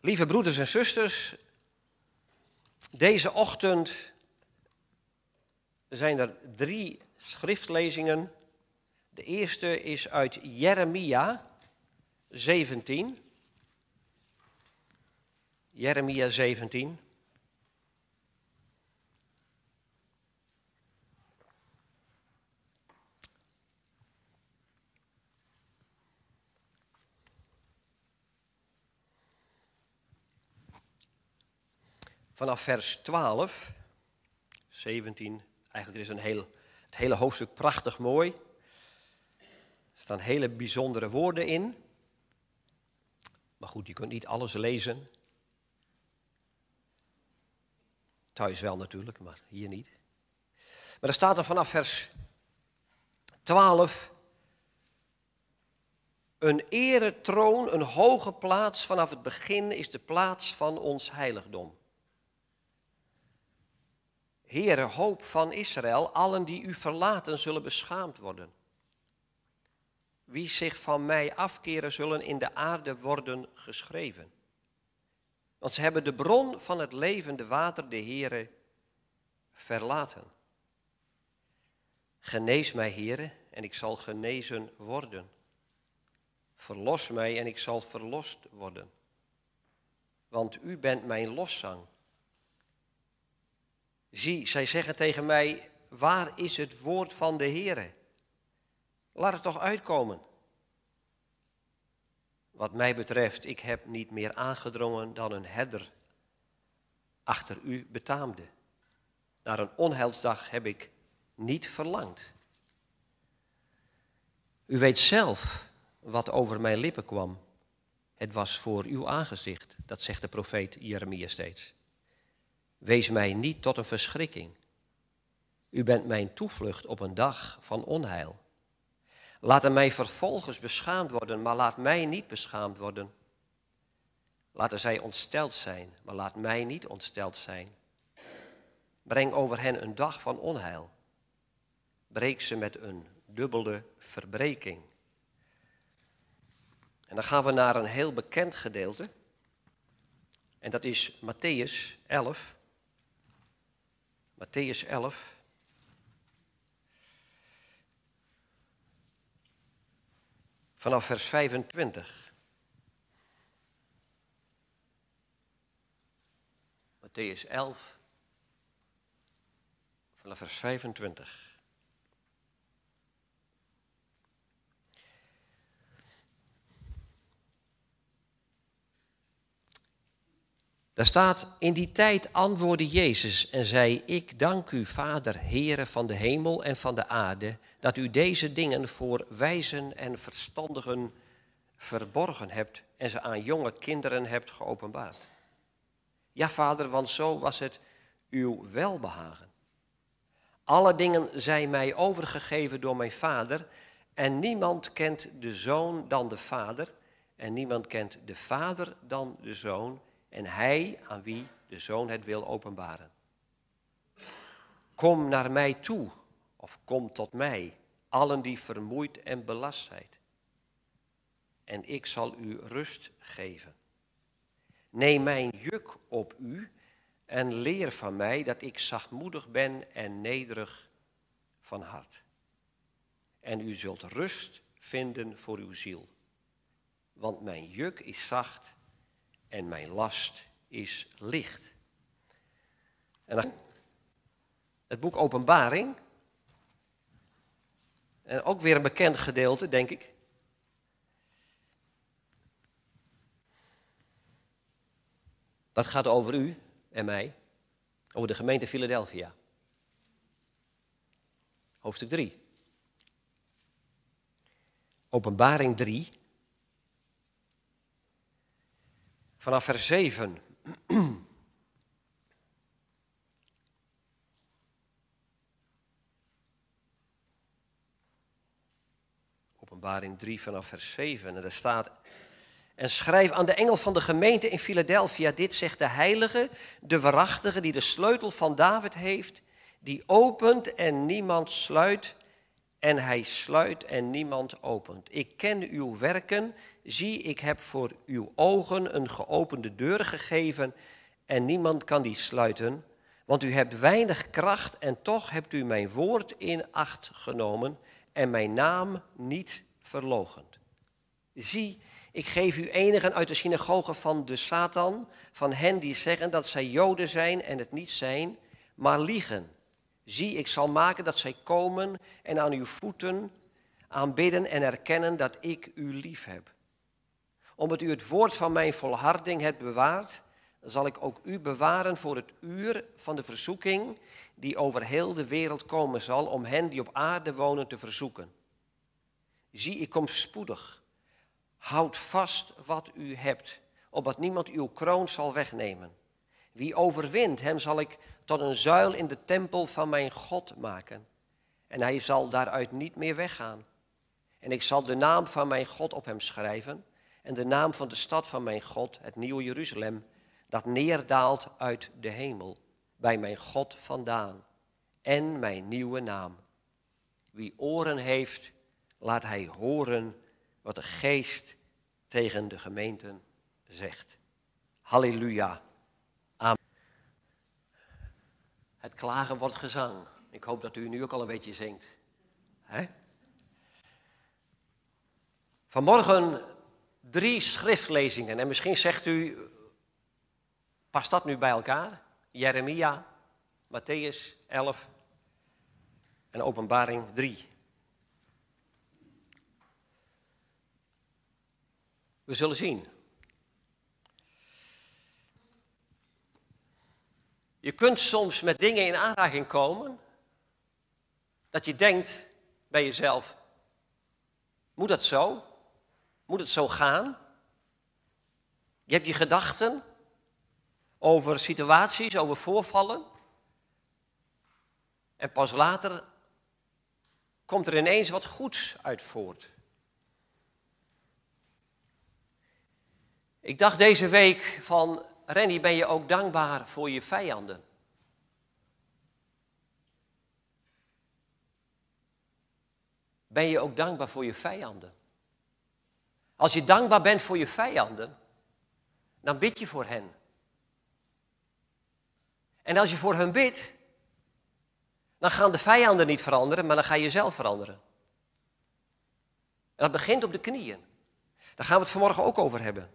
Lieve broeders en zusters, deze ochtend zijn er drie schriftlezingen. De eerste is uit Jeremia 17. Jeremia 17. vanaf vers 12, 17. Eigenlijk is een heel, het hele hoofdstuk prachtig mooi. Er staan hele bijzondere woorden in. Maar goed, je kunt niet alles lezen. Thuis wel natuurlijk, maar hier niet. Maar er staat er vanaf vers 12 een eretroon, een hoge plaats vanaf het begin is de plaats van ons heiligdom. Heere, hoop van Israël, allen die u verlaten zullen beschaamd worden. Wie zich van mij afkeren zullen in de aarde worden geschreven. Want ze hebben de bron van het levende water, de Heere, verlaten. Genees mij, Heere, en ik zal genezen worden. Verlos mij en ik zal verlost worden. Want u bent mijn loszang. Zie, zij zeggen tegen mij, waar is het woord van de Heere? Laat het toch uitkomen. Wat mij betreft, ik heb niet meer aangedrongen dan een herder achter u betaamde. Naar een onheilsdag heb ik niet verlangd. U weet zelf wat over mijn lippen kwam. Het was voor uw aangezicht, dat zegt de profeet Jeremia steeds. Wees mij niet tot een verschrikking. U bent mijn toevlucht op een dag van onheil. Laat er mij vervolgens beschaamd worden, maar laat mij niet beschaamd worden. Laten zij ontsteld zijn, maar laat mij niet ontsteld zijn. Breng over hen een dag van onheil. Breek ze met een dubbele verbreking. En dan gaan we naar een heel bekend gedeelte. En dat is Matthäus 11, Matthäus 11. Vanaf vers 25. Matthäus 11, vanaf vers 25. Daar staat, in die tijd antwoordde Jezus en zei, ik dank u, Vader, Heere van de hemel en van de aarde, dat u deze dingen voor wijzen en verstandigen verborgen hebt en ze aan jonge kinderen hebt geopenbaard. Ja, Vader, want zo was het uw welbehagen. Alle dingen zijn mij overgegeven door mijn Vader, en niemand kent de Zoon dan de Vader, en niemand kent de Vader dan de Zoon, en hij aan wie de zoon het wil openbaren. Kom naar mij toe, of kom tot mij, allen die vermoeid en belast zijn. En ik zal u rust geven. Neem mijn juk op u en leer van mij dat ik zachtmoedig ben en nederig van hart. En u zult rust vinden voor uw ziel, want mijn juk is zacht en mijn last is licht. En het boek Openbaring. En ook weer een bekend gedeelte, denk ik. Dat gaat over u en mij, over de gemeente Philadelphia. Hoofdstuk 3. Openbaring 3, vanaf vers 7. Openbaring 3 vanaf vers 7. En daar staat. En schrijf aan de engel van de gemeente in Philadelphia: Dit zegt de heilige, de waarachtige, die de sleutel van David heeft, die opent en niemand sluit, en hij sluit en niemand opent. Ik ken uw werken Zie, ik heb voor uw ogen een geopende deur gegeven en niemand kan die sluiten, want u hebt weinig kracht en toch hebt u mijn woord in acht genomen en mijn naam niet verlogend. Zie, ik geef u enigen uit de synagogen van de Satan, van hen die zeggen dat zij Joden zijn en het niet zijn, maar liegen. Zie, ik zal maken dat zij komen en aan uw voeten aanbidden en erkennen dat ik u lief heb omdat u het woord van mijn volharding hebt bewaard, zal ik ook u bewaren voor het uur van de verzoeking die over heel de wereld komen zal om hen die op aarde wonen te verzoeken. Zie, ik kom spoedig. Houd vast wat u hebt, opdat niemand uw kroon zal wegnemen. Wie overwint, hem zal ik tot een zuil in de tempel van mijn God maken. En hij zal daaruit niet meer weggaan. En ik zal de naam van mijn God op hem schrijven en de naam van de stad van mijn God, het nieuwe Jeruzalem, dat neerdaalt uit de hemel, bij mijn God vandaan, en mijn nieuwe naam. Wie oren heeft, laat hij horen wat de geest tegen de gemeenten zegt. Halleluja. Amen. Het klagen wordt gezang. Ik hoop dat u nu ook al een beetje zingt. He? Vanmorgen drie schriftlezingen. En misschien zegt u, past dat nu bij elkaar? Jeremia, Matthäus 11 en Openbaring 3. We zullen zien. Je kunt soms met dingen in aanraking komen dat je denkt bij jezelf, moet dat zo? Moet het zo gaan? Je hebt je gedachten over situaties, over voorvallen. En pas later komt er ineens wat goeds uit voort. Ik dacht deze week van, Renny, ben je ook dankbaar voor je vijanden? Ben je ook dankbaar voor je vijanden? Als je dankbaar bent voor je vijanden, dan bid je voor hen. En als je voor hen bidt, dan gaan de vijanden niet veranderen, maar dan ga je zelf veranderen. En dat begint op de knieën. Daar gaan we het vanmorgen ook over hebben.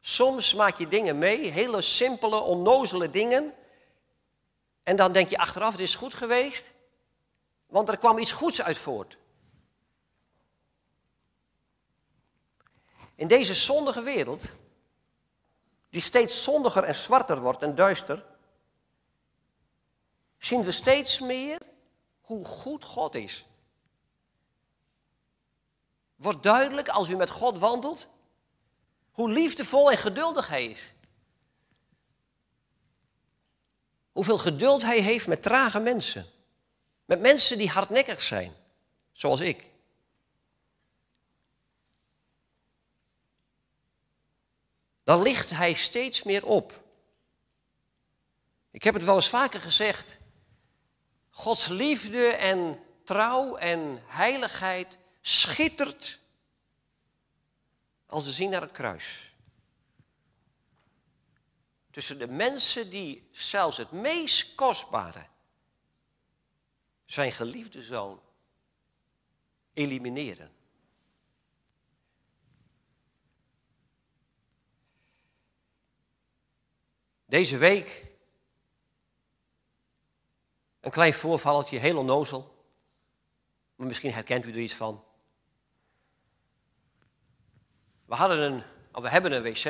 Soms maak je dingen mee, hele simpele, onnozele dingen. En dan denk je achteraf, het is goed geweest, want er kwam iets goeds uit voort. In deze zondige wereld, die steeds zondiger en zwarter wordt en duister, zien we steeds meer hoe goed God is. Wordt duidelijk als u met God wandelt, hoe liefdevol en geduldig Hij is. Hoeveel geduld Hij heeft met trage mensen. Met mensen die hardnekkig zijn, zoals ik. dan ligt hij steeds meer op. Ik heb het wel eens vaker gezegd. Gods liefde en trouw en heiligheid schittert als we zien naar het kruis. Tussen de mensen die zelfs het meest kostbare, zijn geliefde zoon, elimineren. Deze week een klein voorvalletje, heel onnozel. Maar misschien herkent u er iets van. We, hadden een, oh, we hebben een wc.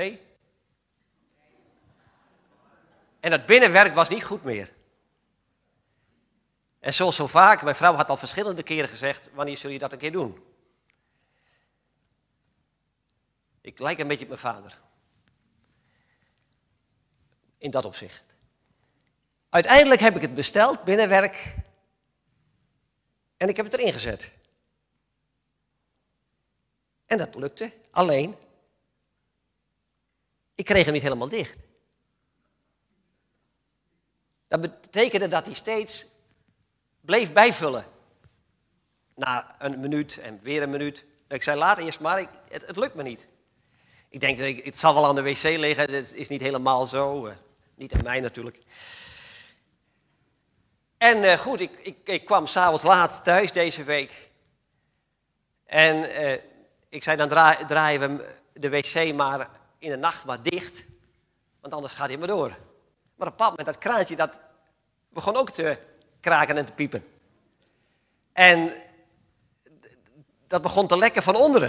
En dat binnenwerk was niet goed meer. En zoals zo vaak, mijn vrouw had al verschillende keren gezegd: wanneer zul je dat een keer doen? Ik lijk een beetje op mijn vader in dat opzicht. Uiteindelijk heb ik het besteld binnenwerk en ik heb het erin gezet. En dat lukte, alleen ik kreeg hem niet helemaal dicht. Dat betekende dat hij steeds bleef bijvullen. Na een minuut en weer een minuut. Ik zei laat eerst maar, ik, het, het, lukt me niet. Ik denk, het zal wel aan de wc liggen, het is niet helemaal zo. Eh. Niet aan mij natuurlijk. En eh, goed, ik, ik, ik kwam s'avonds laat thuis deze week. En eh, ik zei, dan draaien we de wc maar in de nacht maar dicht. Want anders gaat hij maar door. Maar op dat moment, dat kraantje, dat begon ook te kraken en te piepen. En dat begon te lekken van onderen.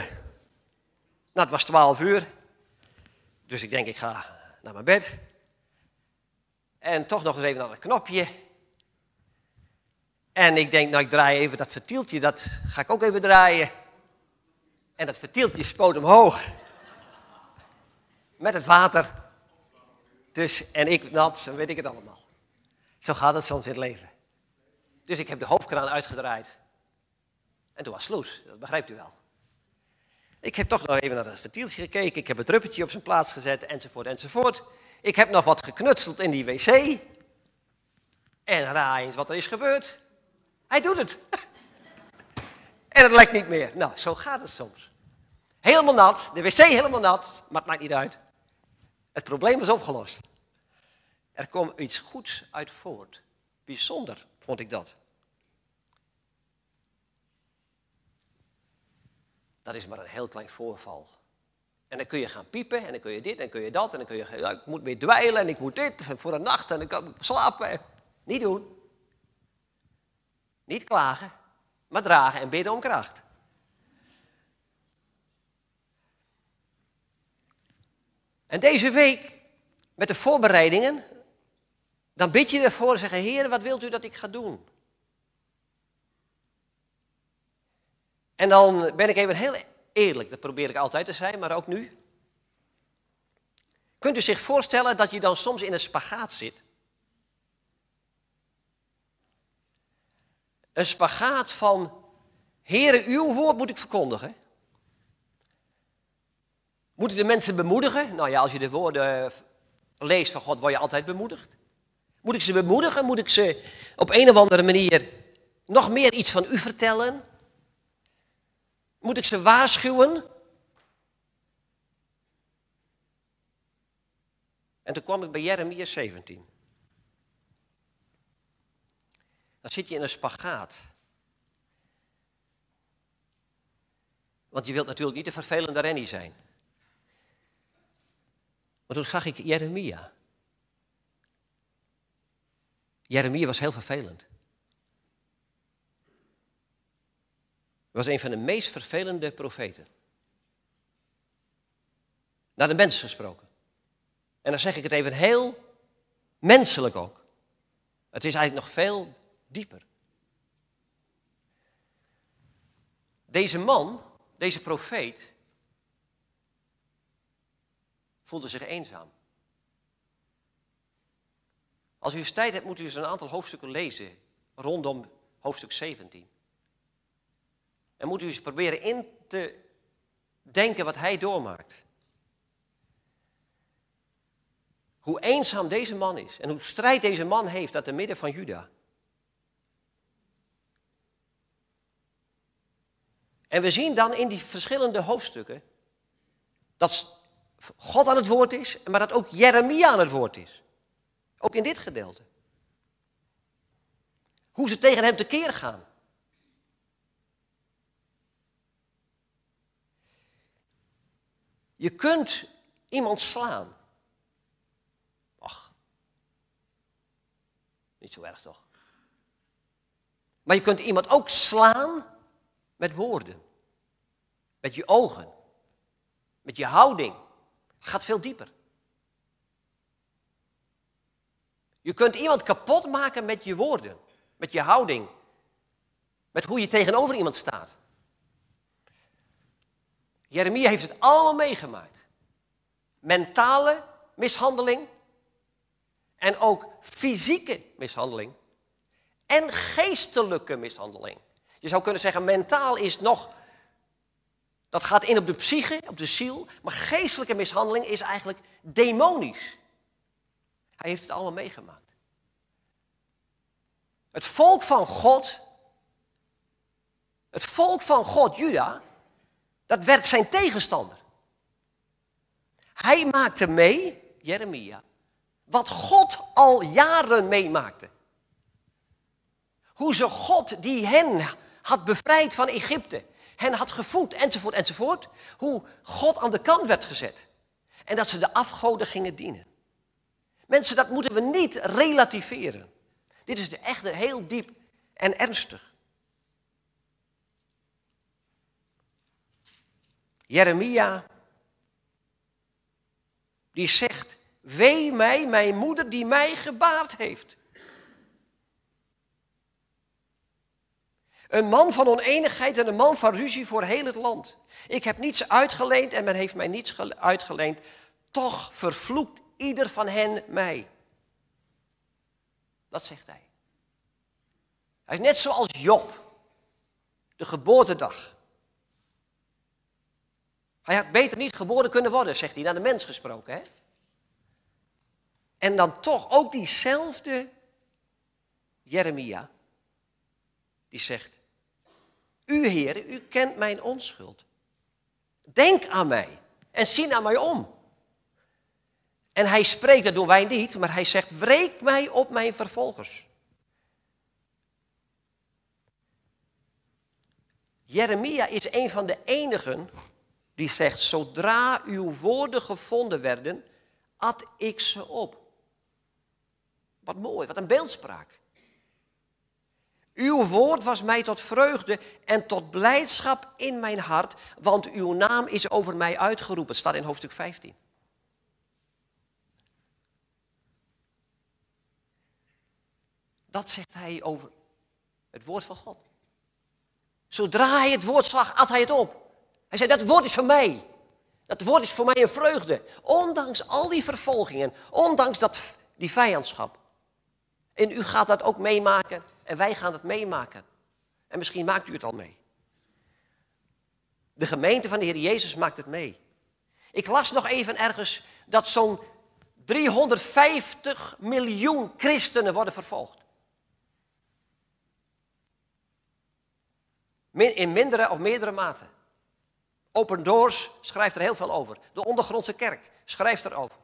Nou, het was twaalf uur. Dus ik denk, ik ga naar mijn bed. En toch nog eens even naar het knopje. En ik denk, nou ik draai even dat vertieltje, dat ga ik ook even draaien. En dat vertieltje spoot omhoog. Met het water. Dus, en ik nat, dan weet ik het allemaal. Zo gaat het soms in het leven. Dus ik heb de hoofdkraan uitgedraaid. En toen was sloes, dat begrijpt u wel. Ik heb toch nog even naar dat vertieltje gekeken. Ik heb het druppeltje op zijn plaats gezet, enzovoort, enzovoort. Ik heb nog wat geknutseld in die wc. En raar eens wat er is gebeurd. Hij doet het. en het lekt niet meer. Nou, zo gaat het soms. Helemaal nat, de wc helemaal nat, maar het maakt niet uit. Het probleem is opgelost. Er kwam iets goeds uit voort. Bijzonder vond ik dat. Dat is maar een heel klein voorval en dan kun je gaan piepen en dan kun je dit en dan kun je dat en dan kun je... ik moet weer dweilen en ik moet dit voor de nacht en dan kan ik slapen. Niet doen. Niet klagen, maar dragen en bidden om kracht. En deze week, met de voorbereidingen, dan bid je ervoor en zeggen, Heer, wat wilt u dat ik ga doen? En dan ben ik even heel eerlijk. Dat probeer ik altijd te zijn, maar ook nu. Kunt u zich voorstellen dat je dan soms in een spagaat zit? Een spagaat van, Heere, uw woord moet ik verkondigen. Moet ik de mensen bemoedigen? Nou ja, als je de woorden eh, leest van God, word je altijd bemoedigd. Moet ik ze bemoedigen? Moet ik ze op een of andere manier nog meer iets van u vertellen? Moet ik ze waarschuwen? En toen kwam ik bij Jeremia 17. Dan zit je in een spagaat. Want je wilt natuurlijk niet de vervelende Rennie zijn. Maar toen zag ik Jeremia. Jeremia was heel vervelend. was een van de meest vervelende profeten. Naar de mens gesproken. En dan zeg ik het even heel menselijk ook. Het is eigenlijk nog veel dieper. Deze man, deze profeet, voelde zich eenzaam. Als u eens tijd hebt, moet u eens een aantal hoofdstukken lezen rondom hoofdstuk 17. En moet u eens proberen in te denken wat hij doormaakt. Hoe eenzaam deze man is en hoe strijd deze man heeft dat het midden van Juda. En we zien dan in die verschillende hoofdstukken dat God aan het woord is, maar dat ook Jeremia aan het woord is. Ook in dit gedeelte. Hoe ze tegen hem tekeer gaan. Je kunt iemand slaan. Ach, niet zo erg toch? Maar je kunt iemand ook slaan met woorden, met je ogen, met je houding. Het gaat veel dieper. Je kunt iemand kapot maken met je woorden, met je houding, met hoe je tegenover iemand staat. Jeremia heeft het allemaal meegemaakt. Mentale mishandeling en ook fysieke mishandeling en geestelijke mishandeling. Je zou kunnen zeggen, mentaal is nog, dat gaat in op de psyche, op de ziel, maar geestelijke mishandeling is eigenlijk demonisch. Hij heeft het allemaal meegemaakt. Het volk van God, het volk van God, Juda, dat werd zijn tegenstander. Hij maakte mee, Jeremia, wat God al jaren meemaakte. Hoe ze God die hen had bevrijd van Egypte, hen had gevoed, enzovoort, enzovoort, hoe God aan de kant werd gezet. En dat ze de afgoden gingen dienen. Mensen, dat moeten we niet relativeren. Dit is echt heel diep en ernstig. Jeremia, die zegt, wee mij, mijn moeder die mij gebaard heeft. Een man van oneenigheid en een man van ruzie voor heel het land. Ik heb niets uitgeleend en men heeft mij niets uitgeleend. Toch vervloekt ieder van hen mij. Dat zegt hij. Hij is net zoals Job, de geboortedag. Hij had beter niet geboren kunnen worden, zegt hij, naar de mens gesproken. Hè? En dan toch ook diezelfde Jeremia, die zegt, u heren, u kent mijn onschuld. Denk aan mij en zie naar mij om. En hij spreekt, dat doen wij niet, maar hij zegt, wreek mij op mijn vervolgers. Jeremia is een van de enigen die zegt, zodra uw woorden gevonden werden, at ik ze op. Wat mooi, wat een beeldspraak. Uw woord was mij tot vreugde en tot blijdschap in mijn hart, want uw naam is over mij uitgeroepen. staat in hoofdstuk 15. Dat zegt hij over het woord van God. Zodra hij het woord zag, at hij het op. Hij zei, dat woord is voor mij. Dat woord is voor mij een vreugde. Ondanks al die vervolgingen, ondanks dat, die vijandschap. En u gaat dat ook meemaken en wij gaan dat meemaken. En misschien maakt u het al mee. De gemeente van de Heer Jezus maakt het mee. Ik las nog even ergens dat zo'n 350 miljoen christenen worden vervolgd. In mindere of meerdere mate. Open Doors schrijft er heel veel over. De ondergrondse kerk schrijft er over.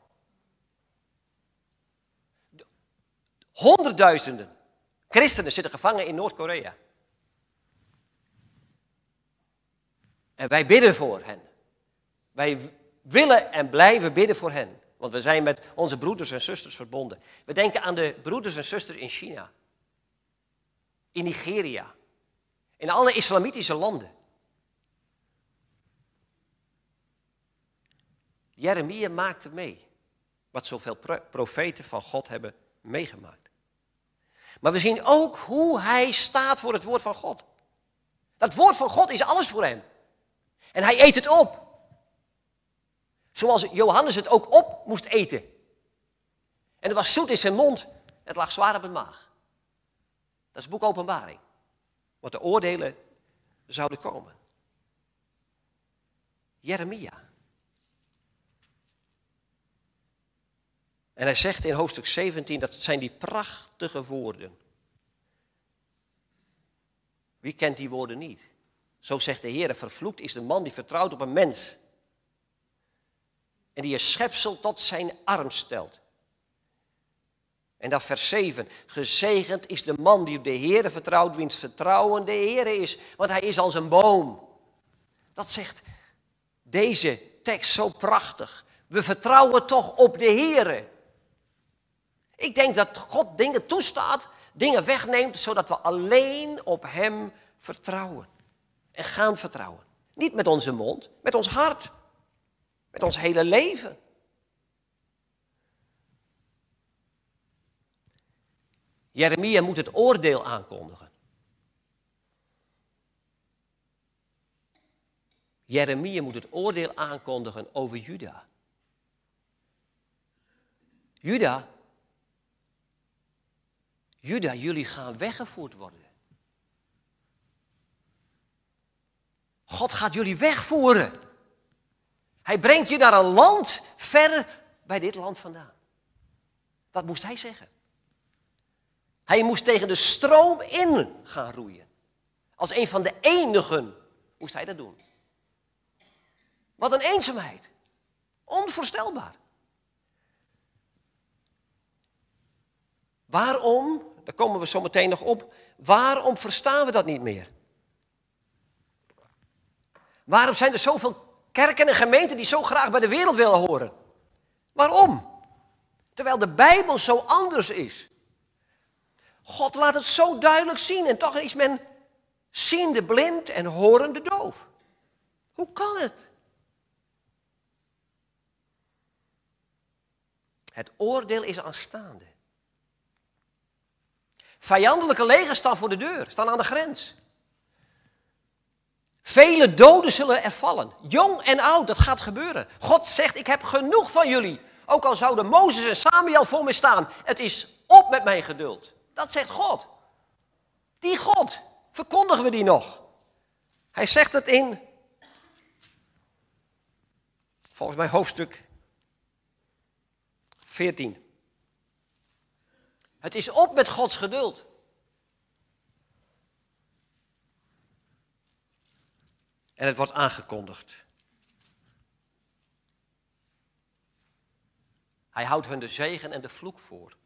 Honderdduizenden christenen zitten gevangen in Noord-Korea. En wij bidden voor hen. Wij willen en blijven bidden voor hen. Want we zijn met onze broeders en zusters verbonden. We denken aan de broeders en zusters in China, in Nigeria, in alle islamitische landen. Jeremia maakte mee wat zoveel profeten van God hebben meegemaakt. Maar we zien ook hoe hij staat voor het woord van God. Dat woord van God is alles voor hem. En hij eet het op. Zoals Johannes het ook op moest eten. En het was zoet in zijn mond. Het lag zwaar op zijn maag. Dat is boek Openbaring. Want de oordelen zouden komen. Jeremia. En hij zegt in hoofdstuk 17, dat zijn die prachtige woorden. Wie kent die woorden niet? Zo zegt de Heer, vervloekt is de man die vertrouwt op een mens. En die een schepsel tot zijn arm stelt. En dan vers 7. Gezegend is de man die op de Heere vertrouwt, wiens vertrouwen de Heere is. Want hij is als een boom. Dat zegt deze tekst zo prachtig. We vertrouwen toch op de Heere. Ik denk dat God dingen toestaat, dingen wegneemt, zodat we alleen op Hem vertrouwen. En gaan vertrouwen. Niet met onze mond, met ons hart. Met ons hele leven. Jeremia moet het oordeel aankondigen. Jeremia moet het oordeel aankondigen over Juda. Juda Juda, jullie gaan weggevoerd worden. God gaat jullie wegvoeren. Hij brengt je naar een land ver bij dit land vandaan. Dat moest hij zeggen. Hij moest tegen de stroom in gaan roeien. Als een van de enigen moest hij dat doen. Wat een eenzaamheid. Onvoorstelbaar. Waarom daar komen we zo meteen nog op. Waarom verstaan we dat niet meer? Waarom zijn er zoveel kerken en gemeenten die zo graag bij de wereld willen horen? Waarom? Terwijl de Bijbel zo anders is. God laat het zo duidelijk zien en toch is men ziende blind en horende doof. Hoe kan het? Het oordeel is aanstaande. Vijandelijke legers staan voor de deur, staan aan de grens. Vele doden zullen er vallen, jong en oud, dat gaat gebeuren. God zegt, ik heb genoeg van jullie. Ook al zouden Mozes en Samuel voor me staan, het is op met mijn geduld. Dat zegt God. Die God, verkondigen we die nog? Hij zegt het in, volgens mij hoofdstuk 14. Het is op met Gods geduld. En het wordt aangekondigd. Hij houdt hun de zegen en de vloek voor.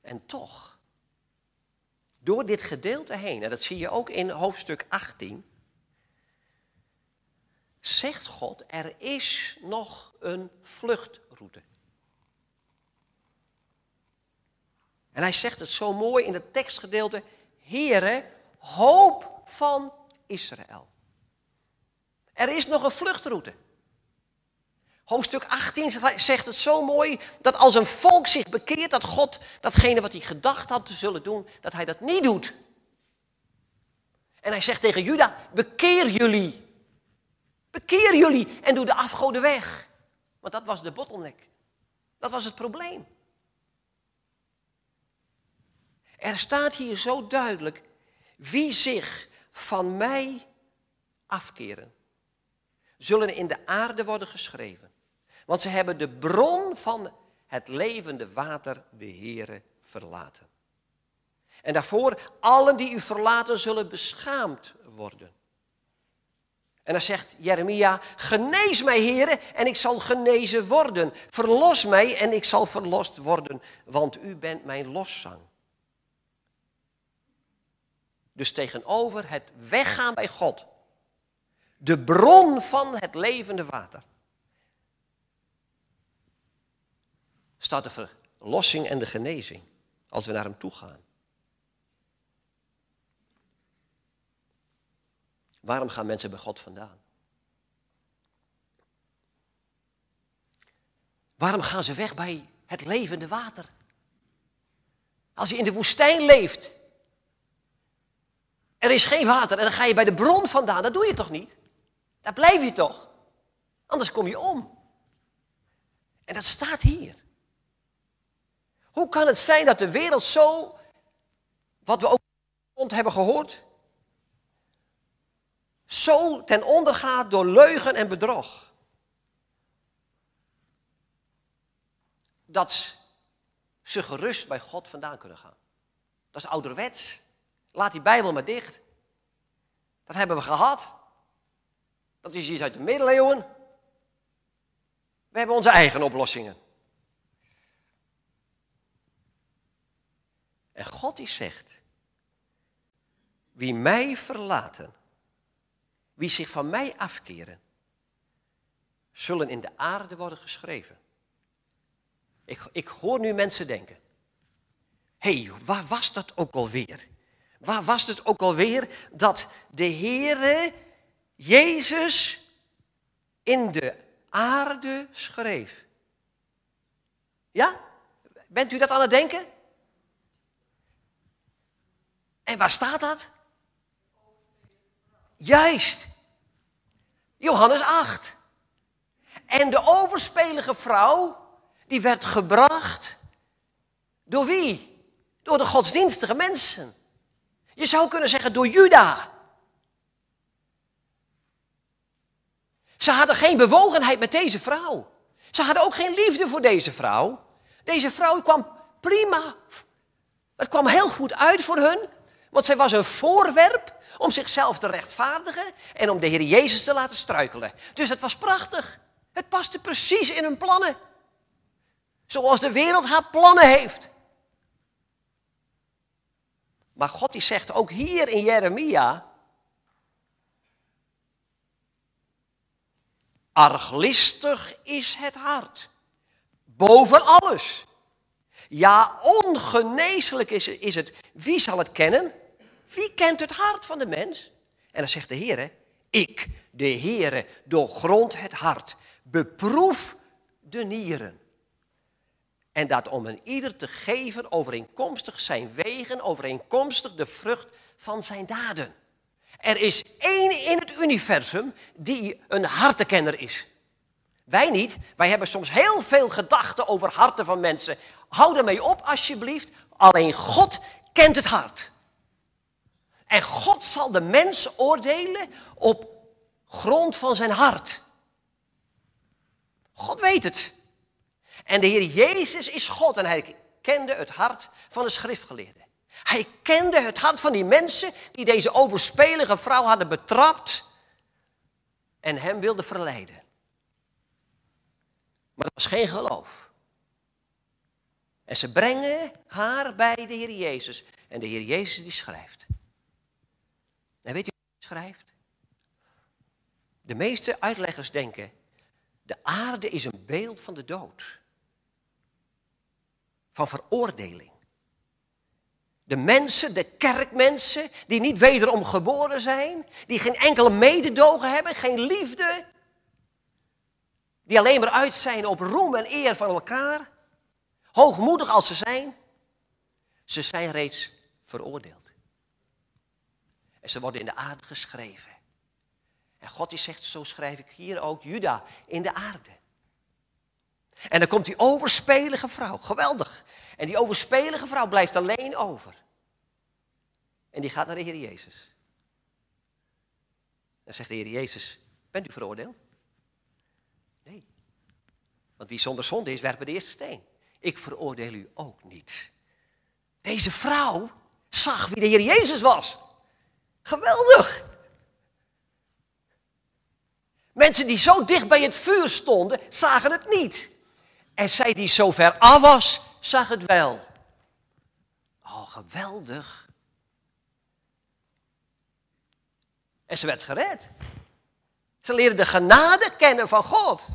En toch, door dit gedeelte heen, en dat zie je ook in hoofdstuk 18, zegt God, er is nog een vluchtroute. En hij zegt het zo mooi in het tekstgedeelte, Heere, hoop van Israël. Er is nog een vluchtroute. Hoofdstuk 18 zegt het zo mooi dat als een volk zich bekeert, dat God datgene wat hij gedacht had te zullen doen, dat hij dat niet doet. En hij zegt tegen Juda, bekeer jullie. Bekeer jullie en doe de afgoden weg. Want dat was de bottleneck. Dat was het probleem. Er staat hier zo duidelijk wie zich van mij afkeren, zullen in de aarde worden geschreven. Want ze hebben de bron van het levende water, de Heere, verlaten. En daarvoor, allen die u verlaten, zullen beschaamd worden. En dan zegt Jeremia, genees mij heren en ik zal genezen worden. Verlos mij en ik zal verlost worden, want u bent mijn loszang. Dus tegenover het weggaan bij God, de bron van het levende water, staat de verlossing en de genezing als we naar hem toe gaan. Waarom gaan mensen bij God vandaan? Waarom gaan ze weg bij het levende water? Als je in de woestijn leeft, er is geen water en dan ga je bij de bron vandaan, dat doe je toch niet? Daar blijf je toch? Anders kom je om. En dat staat hier. Hoe kan het zijn dat de wereld zo, wat we ook hebben gehoord, zo ten onder gaat door leugen en bedrog. Dat ze gerust bij God vandaan kunnen gaan. Dat is ouderwets. Laat die Bijbel maar dicht. Dat hebben we gehad. Dat is iets uit de middeleeuwen. We hebben onze eigen oplossingen. En God die zegt, wie mij verlaten wie zich van mij afkeren, zullen in de aarde worden geschreven. Ik, ik hoor nu mensen denken, hé, hey, waar was dat ook alweer? Waar was het ook alweer dat de Heere Jezus in de aarde schreef? Ja? Bent u dat aan het denken? En waar staat dat? Juist. Johannes 8. En de overspelige vrouw, die werd gebracht door wie? Door de godsdienstige mensen. Je zou kunnen zeggen door Juda. Ze hadden geen bewogenheid met deze vrouw. Ze hadden ook geen liefde voor deze vrouw. Deze vrouw kwam prima. Het kwam heel goed uit voor hun. Want zij was een voorwerp om zichzelf te rechtvaardigen en om de Heer Jezus te laten struikelen. Dus het was prachtig. Het paste precies in hun plannen. Zoals de wereld haar plannen heeft. Maar God die zegt ook hier in Jeremia. Arglistig is het hart. Boven alles. Ja, ongeneeslijk is, is het. Wie zal het kennen? Wie kent het hart van de mens? En dan zegt de Heer, ik, de Heere, doorgrond het hart, beproef de nieren. En dat om een ieder te geven overeenkomstig zijn wegen, overeenkomstig de vrucht van zijn daden. Er is één in het universum die een hartekenner is. Wij niet. Wij hebben soms heel veel gedachten over harten van mensen. Hou ermee op alsjeblieft. Alleen God kent het hart. En God zal de mens oordelen op grond van zijn hart. God weet het. En de Heer Jezus is God en hij kende het hart van de schriftgeleerden. Hij kende het hart van die mensen die deze overspelige vrouw hadden betrapt en hem wilden verleiden. Maar dat was geen geloof. En ze brengen haar bij de Heer Jezus. En de Heer Jezus die schrijft. En weet je, wat hij schrijft? De meeste uitleggers denken, de aarde is een beeld van de dood. Van veroordeling. De mensen, de kerkmensen, die niet wederom geboren zijn, die geen enkele mededogen hebben, geen liefde, die alleen maar uit zijn op roem en eer van elkaar, hoogmoedig als ze zijn, ze zijn reeds veroordeeld. En ze worden in de aarde geschreven. En God die zegt, zo schrijf ik hier ook Juda in de aarde. En dan komt die overspelige vrouw, geweldig. En die overspelige vrouw blijft alleen over. En die gaat naar de Heer Jezus. En zegt de Heer Jezus, bent u veroordeeld? Want wie zonder zonde is, werpt de eerste steen. Ik veroordeel u ook niet. Deze vrouw zag wie de Heer Jezus was. Geweldig! Mensen die zo dicht bij het vuur stonden, zagen het niet. En zij die zo ver af was, zag het wel. Oh, geweldig. En ze werd gered. Ze leerde de genade kennen van God.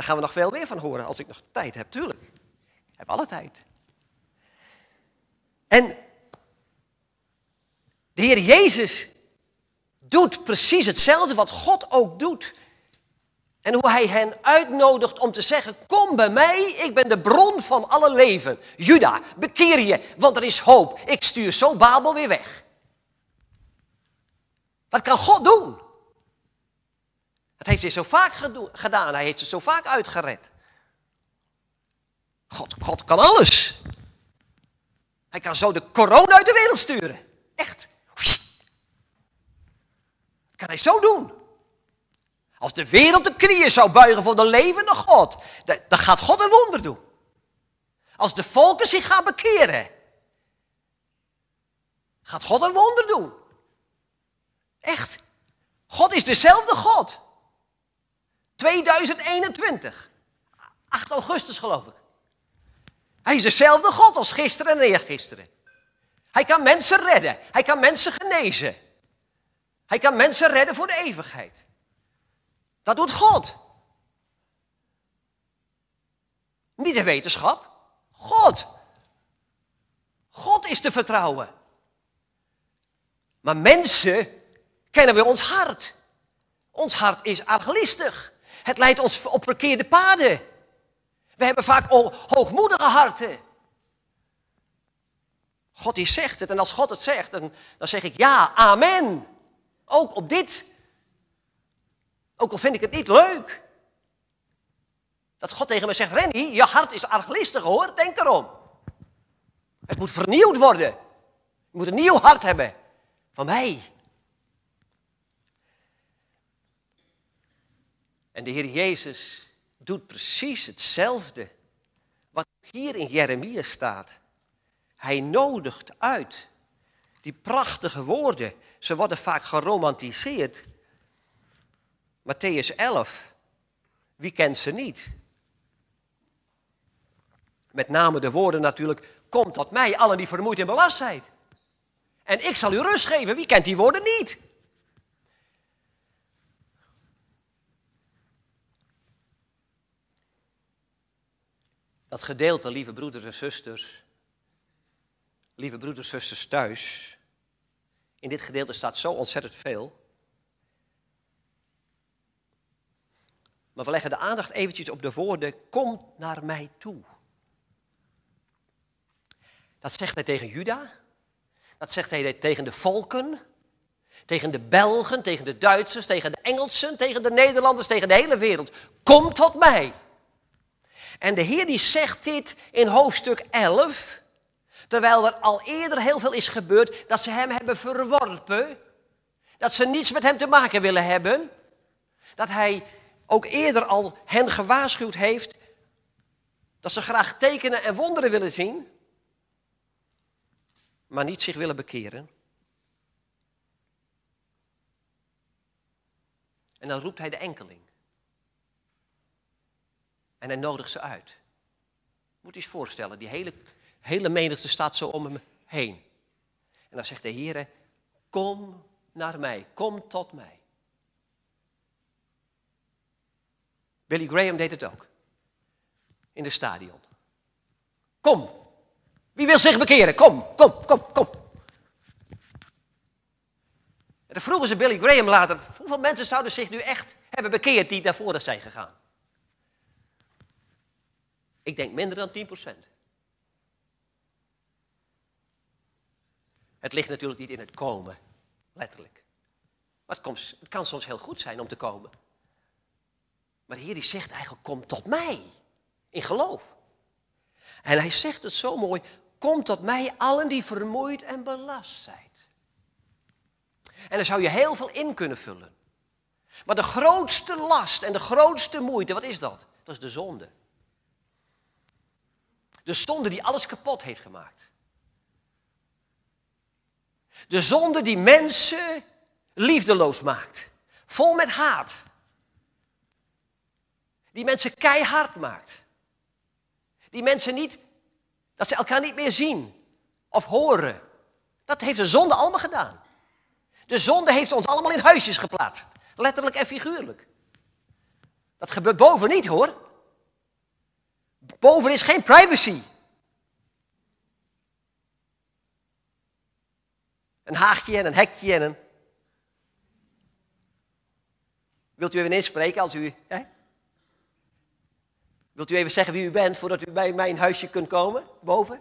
Daar gaan we nog veel meer van horen als ik nog tijd heb, tuurlijk. Ik heb alle tijd. En de Heer Jezus doet precies hetzelfde wat God ook doet. En hoe hij hen uitnodigt om te zeggen: Kom bij mij, ik ben de bron van alle leven. Juda, bekeer je, want er is hoop. Ik stuur zo Babel weer weg. Dat kan God doen. Dat heeft hij zo vaak gedaan. Hij heeft ze zo vaak uitgered. God, God kan alles. Hij kan zo de corona uit de wereld sturen. Echt. Dat kan hij zo doen. Als de wereld de knieën zou buigen voor de levende God, dan gaat God een wonder doen. Als de volken zich gaan bekeren, gaat God een wonder doen. Echt. God is dezelfde God. 2021. 8 augustus geloof ik. Hij is dezelfde God als gisteren en eergisteren. Hij kan mensen redden. Hij kan mensen genezen. Hij kan mensen redden voor de eeuwigheid. Dat doet God. Niet de wetenschap. God. God is te vertrouwen. Maar mensen kennen we ons hart. Ons hart is arglistig. Het leidt ons op verkeerde paden. We hebben vaak hoogmoedige harten. God die zegt het. En als God het zegt, dan, dan zeg ik ja, amen. Ook op dit. Ook al vind ik het niet leuk. Dat God tegen me zegt, Renny, je hart is arglistig hoor, denk erom. Het moet vernieuwd worden. Je moet een nieuw hart hebben. Van mij. En de Heer Jezus doet precies hetzelfde wat hier in Jeremia staat. Hij nodigt uit. Die prachtige woorden, ze worden vaak geromantiseerd. Matthäus 11, wie kent ze niet? Met name de woorden natuurlijk, Komt tot mij, allen die vermoeid en belast zijn. En ik zal u rust geven, wie kent die woorden niet? Dat gedeelte, lieve broeders en zusters, lieve broeders en zusters thuis, in dit gedeelte staat zo ontzettend veel. Maar we leggen de aandacht eventjes op de woorden, kom naar mij toe. Dat zegt hij tegen Juda, dat zegt hij tegen de volken, tegen de Belgen, tegen de Duitsers, tegen de Engelsen, tegen de Nederlanders, tegen de hele wereld. Kom tot mij. En de Heer die zegt dit in hoofdstuk 11, terwijl er al eerder heel veel is gebeurd dat ze hem hebben verworpen, dat ze niets met hem te maken willen hebben, dat hij ook eerder al hen gewaarschuwd heeft dat ze graag tekenen en wonderen willen zien, maar niet zich willen bekeren. En dan roept hij de enkeling. En hij nodigt ze uit. Moet je eens voorstellen, die hele, hele menigte staat zo om hem heen. En dan zegt de Heer, kom naar mij, kom tot mij. Billy Graham deed het ook. In de stadion. Kom, wie wil zich bekeren? Kom, kom, kom, kom. En dan vroegen ze Billy Graham later, hoeveel mensen zouden zich nu echt hebben bekeerd die daarvoor zijn gegaan? Ik denk minder dan 10%. Het ligt natuurlijk niet in het komen, letterlijk. Maar het, komt, het kan soms heel goed zijn om te komen. Maar de Heer die zegt eigenlijk, kom tot mij, in geloof. En hij zegt het zo mooi, kom tot mij allen die vermoeid en belast zijn. En daar zou je heel veel in kunnen vullen. Maar de grootste last en de grootste moeite, wat is dat? Dat is de zonde. De zonde die alles kapot heeft gemaakt. De zonde die mensen liefdeloos maakt. Vol met haat. Die mensen keihard maakt. Die mensen niet, dat ze elkaar niet meer zien of horen. Dat heeft de zonde allemaal gedaan. De zonde heeft ons allemaal in huisjes geplaatst. Letterlijk en figuurlijk. Dat gebeurt boven niet hoor boven is geen privacy. Een haagje en een hekje en een... Wilt u even inspreken als u... Hè? Wilt u even zeggen wie u bent voordat u bij mijn huisje kunt komen, boven?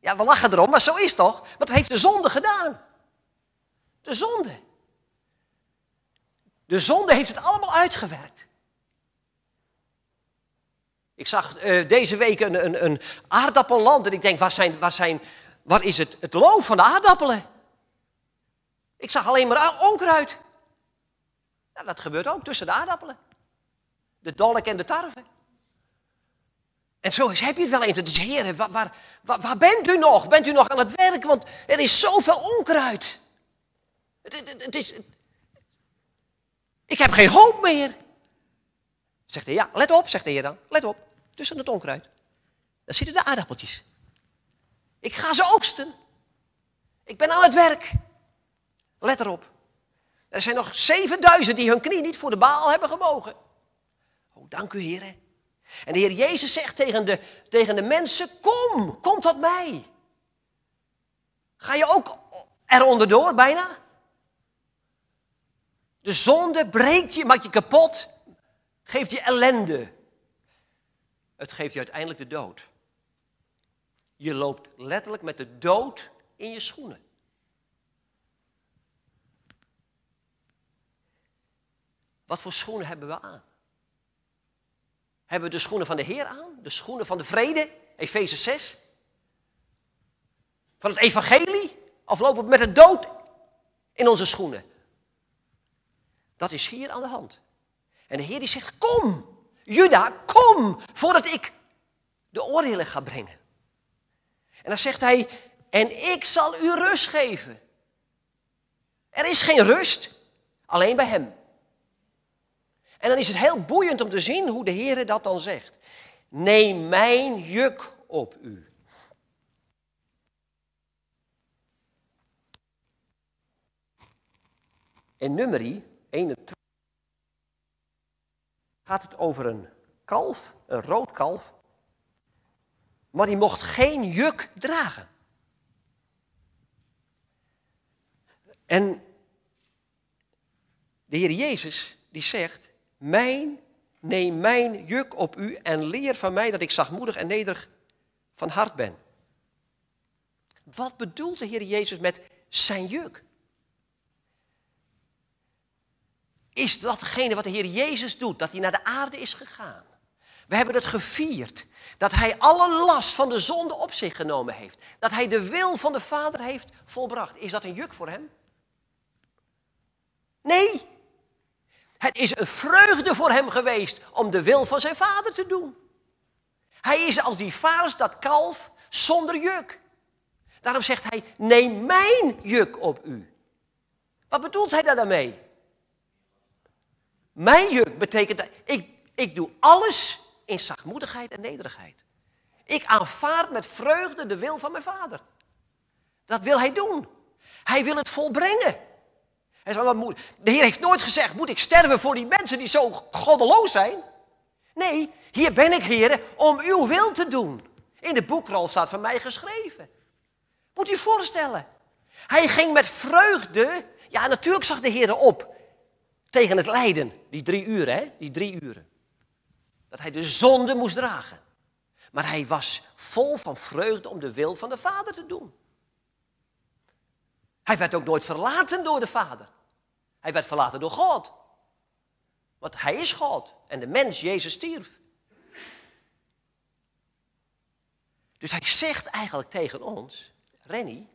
Ja, we lachen erom, maar zo is toch? Want dat heeft de zonde gedaan. De zonde. De zonde heeft het allemaal uitgewerkt. Ik zag eh, deze week een, een, een, aardappelland en ik denk, waar, zijn, zijn, is het, het loof van de aardappelen? Ik zag alleen maar onkruid. dat gebeurt ook tussen de aardappelen. De dolk en de tarwe. En zo heb je het wel eens. Het is, heren, waar, waar, waar, bent u nog? Bent u nog aan het werk? Want er is zoveel onkruid. Het, het, is, ik heb geen hoop meer. Zegt hij, ja, let op, zegt de heer dan. Let op tussen het onkruid. Daar zitten de aardappeltjes. Ik ga ze oogsten. Ik ben aan het werk. Let erop. Er zijn nog 7000 die hun knie niet voor de baal hebben gebogen. Oh, dank u, heren. En de Heer Jezus zegt tegen de, tegen de mensen: Kom, kom tot mij. Ga je ook eronder door, bijna? De zonde breekt je, maakt je kapot, geeft je ellende. Het geeft je uiteindelijk de dood. Je loopt letterlijk met de dood in je schoenen. Wat voor schoenen hebben we aan? Hebben we de schoenen van de Heer aan? De schoenen van de vrede? Efeze 6? Van het evangelie? Of lopen we met de dood in onze schoenen? Dat is hier aan de hand. En de Heer die zegt, kom! Juda, kom voordat ik de oordelen ga brengen. En dan zegt hij, en ik zal u rust geven. Er is geen rust, alleen bij hem. En dan is het heel boeiend om te zien hoe de Heer dat dan zegt. Neem mijn juk op u. En nummerie 21 gaat het over een kalf, een rood kalf, maar die mocht geen juk dragen. En de Heer Jezus die zegt, mijn, neem mijn juk op u en leer van mij dat ik zachtmoedig en nederig van hart ben. Wat bedoelt de Heer Jezus met zijn juk? is datgene wat de Heer Jezus doet, dat hij naar de aarde is gegaan. We hebben het gevierd, dat hij alle last van de zonde op zich genomen heeft, dat hij de wil van de Vader heeft volbracht. Is dat een juk voor hem? Nee, het is een vreugde voor hem geweest om de wil van zijn Vader te doen. Hij is als die vaars, dat kalf, zonder juk. Daarom zegt hij, neem mijn juk op u. Wat bedoelt hij daar daarmee? Mijn juk betekent dat ik, ik doe alles in zachtmoedigheid en nederigheid. Ik aanvaard met vreugde de wil van mijn vader. Dat wil hij doen. Hij wil het volbrengen. Hij de Heer heeft nooit gezegd, moet ik sterven voor die mensen die zo goddeloos zijn? Nee, hier ben ik, Heer, om uw wil te doen. In de boekrol staat van mij geschreven. Moet u voorstellen. Hij ging met vreugde. Ja, natuurlijk zag de Heer op tegen het lijden, die drie uren, hè? die drie uren. Dat hij de zonde moest dragen. Maar hij was vol van vreugde om de wil van de Vader te doen. Hij werd ook nooit verlaten door de Vader. Hij werd verlaten door God. Want hij is God en de mens, Jezus, stierf. Dus hij zegt eigenlijk tegen ons, Renny,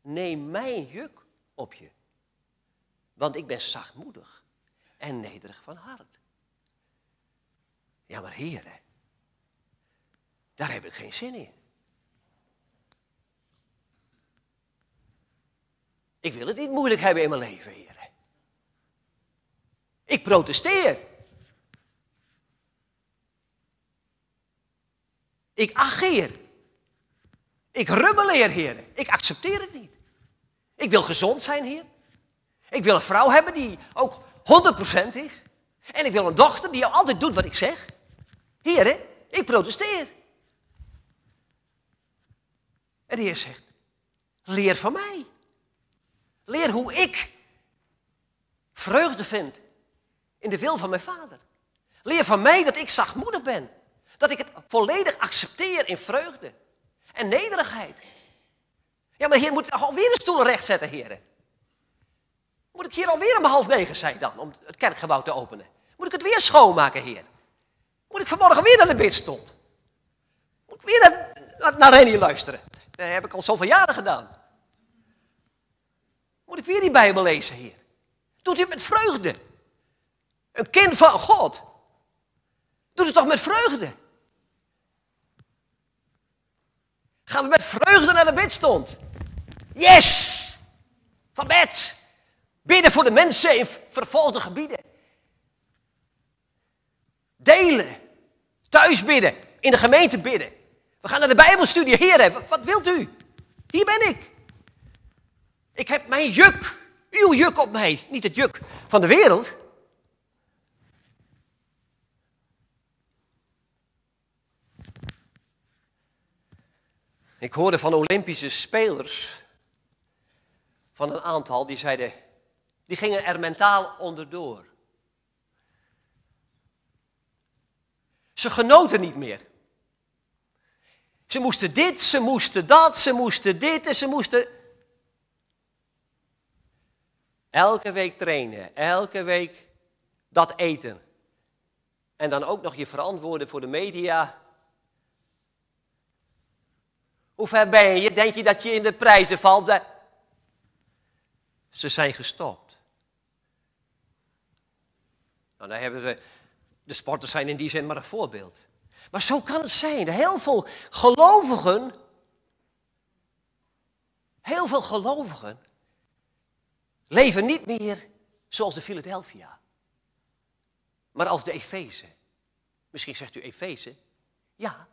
neem mijn juk op je want ik ben zachtmoedig en nederig van hart. Ja, maar heren, daar heb ik geen zin in. Ik wil het niet moeilijk hebben in mijn leven, heren. Ik protesteer. Ik ageer. Ik rubbeleer, heren. Ik accepteer het niet. Ik wil gezond zijn, heer. Ik wil een vrouw hebben die ook 100% is. En ik wil een dochter die altijd doet wat ik zeg. Heren, Ik protesteer. En de Heer zegt: Leer van mij. Leer hoe ik vreugde vind in de wil van mijn vader. Leer van mij dat ik zachtmoedig ben. Dat ik het volledig accepteer in vreugde en nederigheid. Ja, maar de Heer moet alweer de stoel recht zetten, heren. Moet ik hier alweer om half negen zijn dan, om het kerkgebouw te openen? Moet ik het weer schoonmaken, Heer? Moet ik vanmorgen weer naar de bidstond? Moet ik weer naar, naar, naar luisteren? Dat heb ik al zoveel jaren gedaan. Moet ik weer die Bijbel lezen, Heer? Doet u het met vreugde. Een kind van God. Doet het toch met vreugde. Gaan we met vreugde naar de bidstond. Yes! Van bed. Bidden voor de mensen in vervolgde gebieden. Delen. Thuis bidden. In de gemeente bidden. We gaan naar de Bijbelstudie. heer. wat wilt u? Hier ben ik. Ik heb mijn juk, uw juk op mij. Niet het juk van de wereld. Ik hoorde van Olympische spelers van een aantal die zeiden: die gingen er mentaal onderdoor. Ze genoten niet meer. Ze moesten dit, ze moesten dat, ze moesten dit en ze moesten. Elke week trainen, elke week dat eten. En dan ook nog je verantwoorden voor de media. Hoe ver ben je? Denk je dat je in de prijzen valt? Ze zijn gestopt. Nou, daar hebben ze, de sporters zijn in die zin maar een voorbeeld. Maar zo kan het zijn. Heel veel gelovigen, heel veel gelovigen, leven niet meer zoals de Philadelphia, maar als de Efeze. Misschien zegt u Efeze. Ja.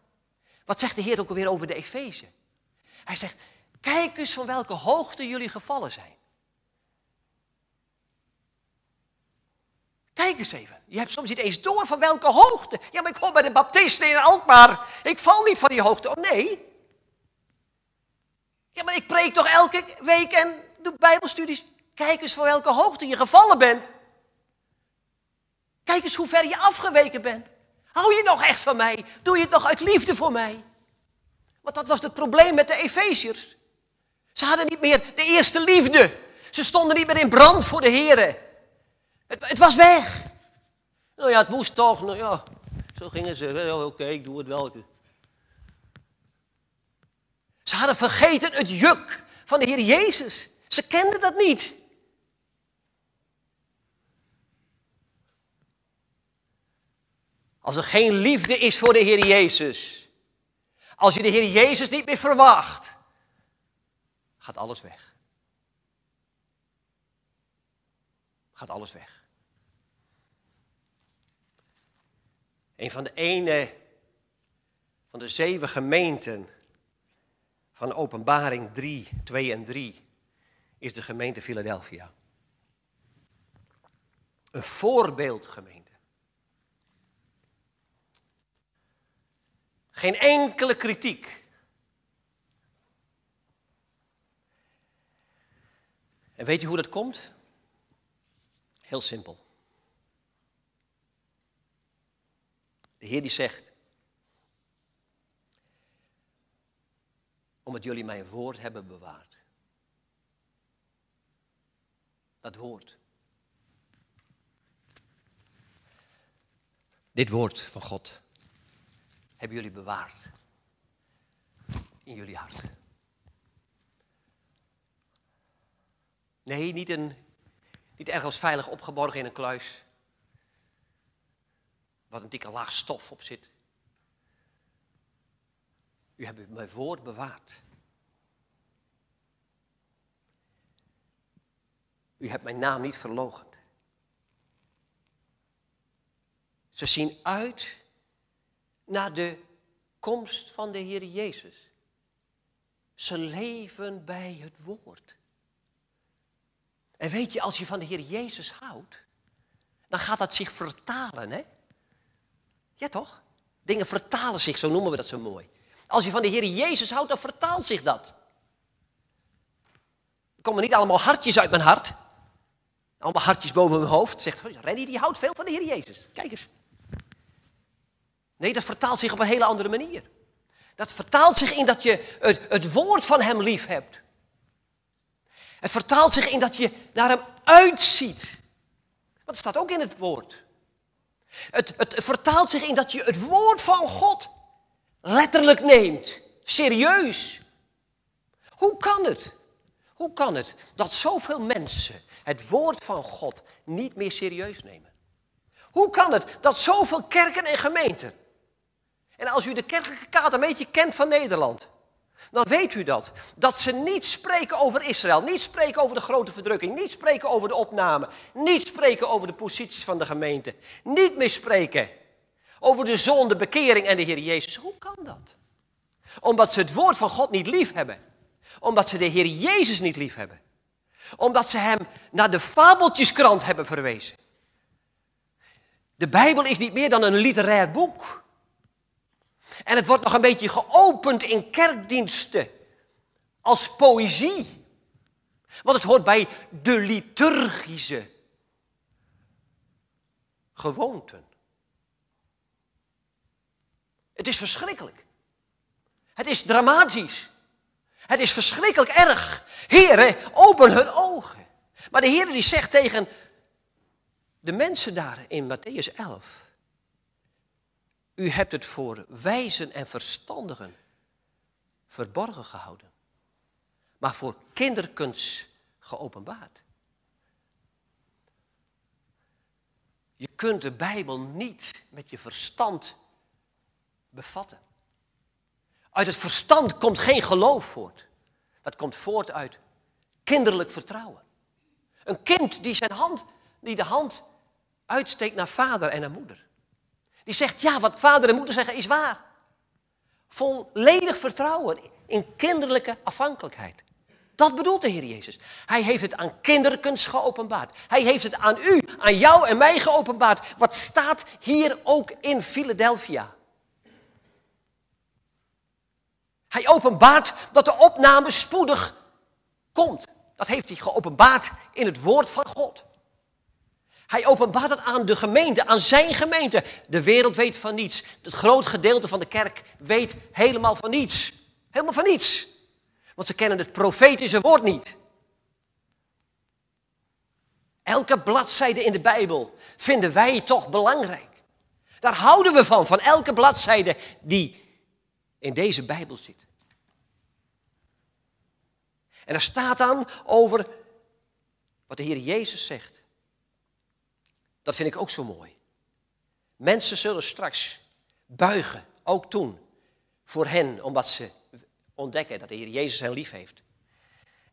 Wat zegt de Heer ook alweer over de Efeze? Hij zegt, kijk eens van welke hoogte jullie gevallen zijn. Kijk eens even. Je hebt soms niet eens door van welke hoogte. Ja, maar ik kom bij de baptisten in Alkmaar. Ik val niet van die hoogte. Oh nee. Ja, maar ik preek toch elke week en doe bijbelstudies. Kijk eens van welke hoogte je gevallen bent. Kijk eens hoe ver je afgeweken bent. Hou je nog echt van mij? Doe je het nog uit liefde voor mij? Want dat was het probleem met de Efeziërs. Ze hadden niet meer de eerste liefde. Ze stonden niet meer in brand voor de Here. Het, was weg. Nou ja, het moest toch. Nou ja, zo gingen ze. Oké, ik doe het wel. Ze hadden vergeten het juk van de Heer Jezus. Ze kenden dat niet. Als er geen liefde is voor de Heer Jezus, als je de Heer Jezus niet meer verwacht, gaat alles weg. Gaat alles weg. Een van de ene van de zeven gemeenten van Openbaring 3, 2 en 3 is de gemeente Philadelphia. Een voorbeeldgemeente. Geen enkele kritiek. En weet je hoe dat komt? Heel simpel. De Heer die zegt, omdat jullie mijn woord hebben bewaard. Dat woord. Dit woord van God hebben jullie bewaard in jullie hart. Nee, niet, een, niet ergens veilig opgeborgen in een kluis wat een dikke laag stof op zit. U hebt mijn woord bewaard. U hebt mijn naam niet verlogen. Ze zien uit naar de komst van de Heer Jezus. Ze leven bij het woord. En weet je, als je van de Heer Jezus houdt, dan gaat dat zich vertalen. Hè? Ja, toch? Dingen vertalen zich, zo noemen we dat zo mooi. Als je van de Heer Jezus houdt, dan vertaalt zich dat. Er komen niet allemaal hartjes uit mijn hart. Allemaal hartjes boven mijn hoofd. Zegt, René, die houdt veel van de Heer Jezus. Kijk eens. Nee, dat vertaalt zich op een hele andere manier. Dat vertaalt zich in dat je het, het woord van Hem lief hebt. Het vertaalt zich in dat je naar Hem uitziet. Want dat staat ook in het woord. Het, het vertaalt zich in dat je het woord van God letterlijk neemt, serieus. Hoe kan het? Hoe kan het dat zoveel mensen het woord van God niet meer serieus nemen? Hoe kan het dat zoveel kerken en gemeenten. En als u de kerkelijke kaart een beetje kent van Nederland dan weet u dat. Dat ze niet spreken over Israël, niet spreken over de grote verdrukking, niet spreken over de opname, niet spreken over de posities van de gemeente, niet meer spreken over de zonde, bekering en de Heer Jezus. Hoe kan dat? Omdat ze het woord van God niet lief hebben. Omdat ze de Heer Jezus niet lief hebben. Omdat ze hem naar de fabeltjeskrant hebben verwezen. De Bijbel is niet meer dan een literair boek. En het wordt nog een beetje geopend in kerkdiensten als poëzie. Want het hoort bij de liturgische gewoonten. Het is verschrikkelijk. Het is dramatisch. Het is verschrikkelijk erg. Heren, open hun ogen. Maar de Heer die zegt tegen de mensen daar in Matthäus 11. U hebt het voor wijzen en verstandigen verborgen gehouden, maar voor kinderkens geopenbaard. Je kunt de Bijbel niet met je verstand bevatten. Uit het verstand komt geen geloof voort. Dat komt voort uit kinderlijk vertrouwen. Een kind die, zijn hand, die de hand uitsteekt naar vader en naar moeder. Die zegt, ja, wat vader en moeder zeggen is waar. Volledig vertrouwen in kinderlijke afhankelijkheid. Dat bedoelt de Heer Jezus. Hij heeft het aan kinderkens geopenbaard. Hij heeft het aan u, aan jou en mij geopenbaard. Wat staat hier ook in Philadelphia? Hij openbaart dat de opname spoedig komt. Dat heeft hij geopenbaard in het woord van God. Hij openbaart het aan de gemeente, aan zijn gemeente. De wereld weet van niets. Het groot gedeelte van de kerk weet helemaal van niets. Helemaal van niets. Want ze kennen het profetische woord niet. Elke bladzijde in de Bijbel vinden wij toch belangrijk. Daar houden we van, van elke bladzijde die in deze Bijbel zit. En daar staat dan over wat de Heer Jezus zegt. Dat vind ik ook zo mooi. Mensen zullen straks buigen, ook toen, voor hen, omdat ze ontdekken dat de Heer Jezus hen lief heeft.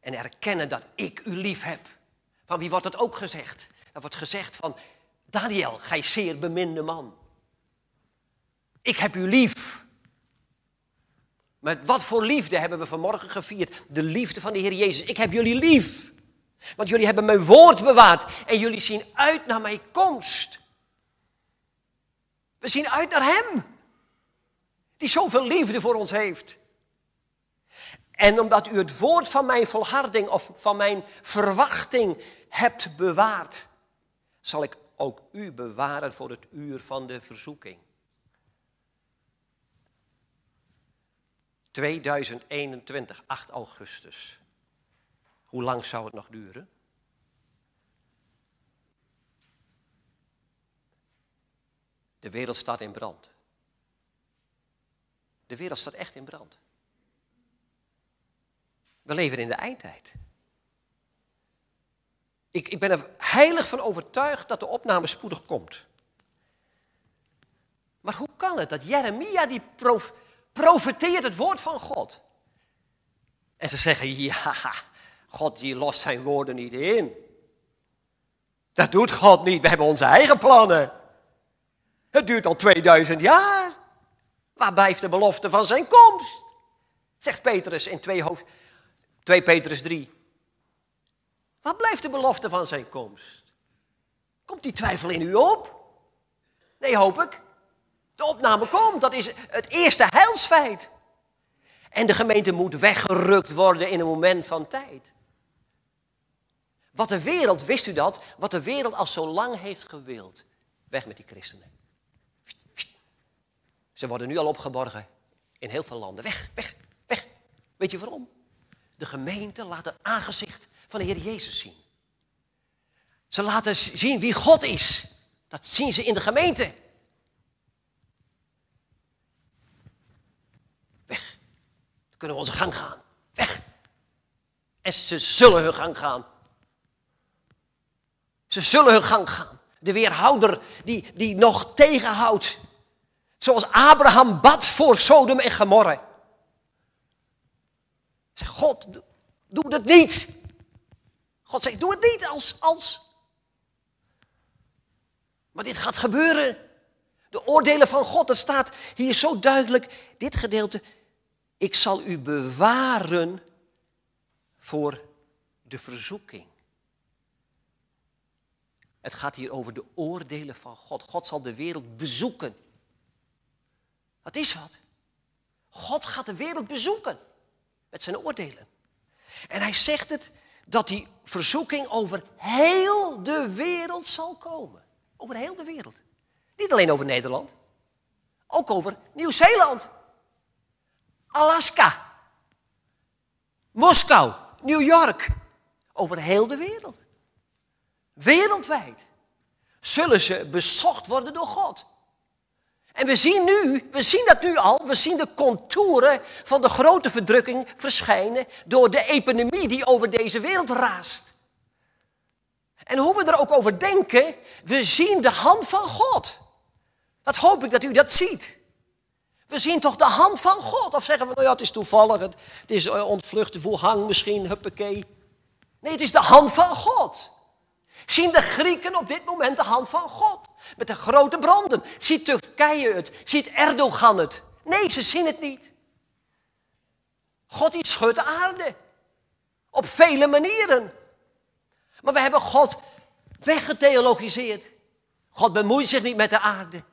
En erkennen dat ik u lief heb. Van wie wordt dat ook gezegd? Er wordt gezegd van, Daniel, gij zeer beminde man. Ik heb u lief. Met wat voor liefde hebben we vanmorgen gevierd? De liefde van de Heer Jezus. Ik heb jullie lief. Want jullie hebben mijn woord bewaard en jullie zien uit naar mijn komst. We zien uit naar Hem, die zoveel liefde voor ons heeft. En omdat u het woord van mijn volharding of van mijn verwachting hebt bewaard, zal ik ook u bewaren voor het uur van de verzoeking. 2021, 8 augustus. Hoe lang zou het nog duren? De wereld staat in brand. De wereld staat echt in brand. We leven in de eindtijd. Ik, ik ben er heilig van overtuigd dat de opname spoedig komt. Maar hoe kan het dat Jeremia die profeteert het woord van God? En ze zeggen, ja, God die lost zijn woorden niet in. Dat doet God niet. We hebben onze eigen plannen. Het duurt al 2000 jaar. Waar blijft de belofte van zijn komst? Zegt Petrus in 2, hoofd, 2 Petrus 3. Waar blijft de belofte van zijn komst? Komt die twijfel in u op? Nee, hoop ik. De opname komt. Dat is het eerste heilsfeit. En de gemeente moet weggerukt worden in een moment van tijd. Wat de wereld, wist u dat, wat de wereld al zo lang heeft gewild. Weg met die christenen. Ze worden nu al opgeborgen in heel veel landen. Weg, weg, weg. Weet je waarom? De gemeente laat het aangezicht van de Heer Jezus zien. Ze laten zien wie God is. Dat zien ze in de gemeente. Weg. Dan kunnen we onze gang gaan. Weg. En ze zullen hun gang gaan. Ze zullen hun gang gaan. De weerhouder die, die nog tegenhoudt. Zoals Abraham bad voor Sodom en Gomorra. Zeg, God, doe, het niet. God zegt, doe het niet als, als. Maar dit gaat gebeuren. De oordelen van God, dat staat hier zo duidelijk. Dit gedeelte, ik zal u bewaren voor de verzoeking. Het gaat hier over de oordelen van God. God zal de wereld bezoeken. Dat is wat. God gaat de wereld bezoeken met zijn oordelen. En hij zegt het dat die verzoeking over heel de wereld zal komen. Over heel de wereld. Niet alleen over Nederland, ook over Nieuw-Zeeland, Alaska, Moskou, New York. Over heel de wereld. Wereldwijd zullen ze bezocht worden door God. En we zien nu, we zien dat nu al, we zien de contouren van de grote verdrukking verschijnen door de epidemie die over deze wereld raast. En hoe we er ook over denken, we zien de hand van God. Dat hoop ik dat u dat ziet. We zien toch de hand van God. Of zeggen we, nou ja, het is toevallig, het, is eh, ontvlucht, hang, misschien, huppakee. Nee, het is de hand van God. Zien de Grieken op dit moment de hand van God? Met de grote branden. Ziet Turkije het? Ziet Erdogan het? Nee, ze zien het niet. God die schudt de aarde. Op vele manieren. Maar we hebben God weggetheologiseerd. God bemoeit zich niet met de aarde.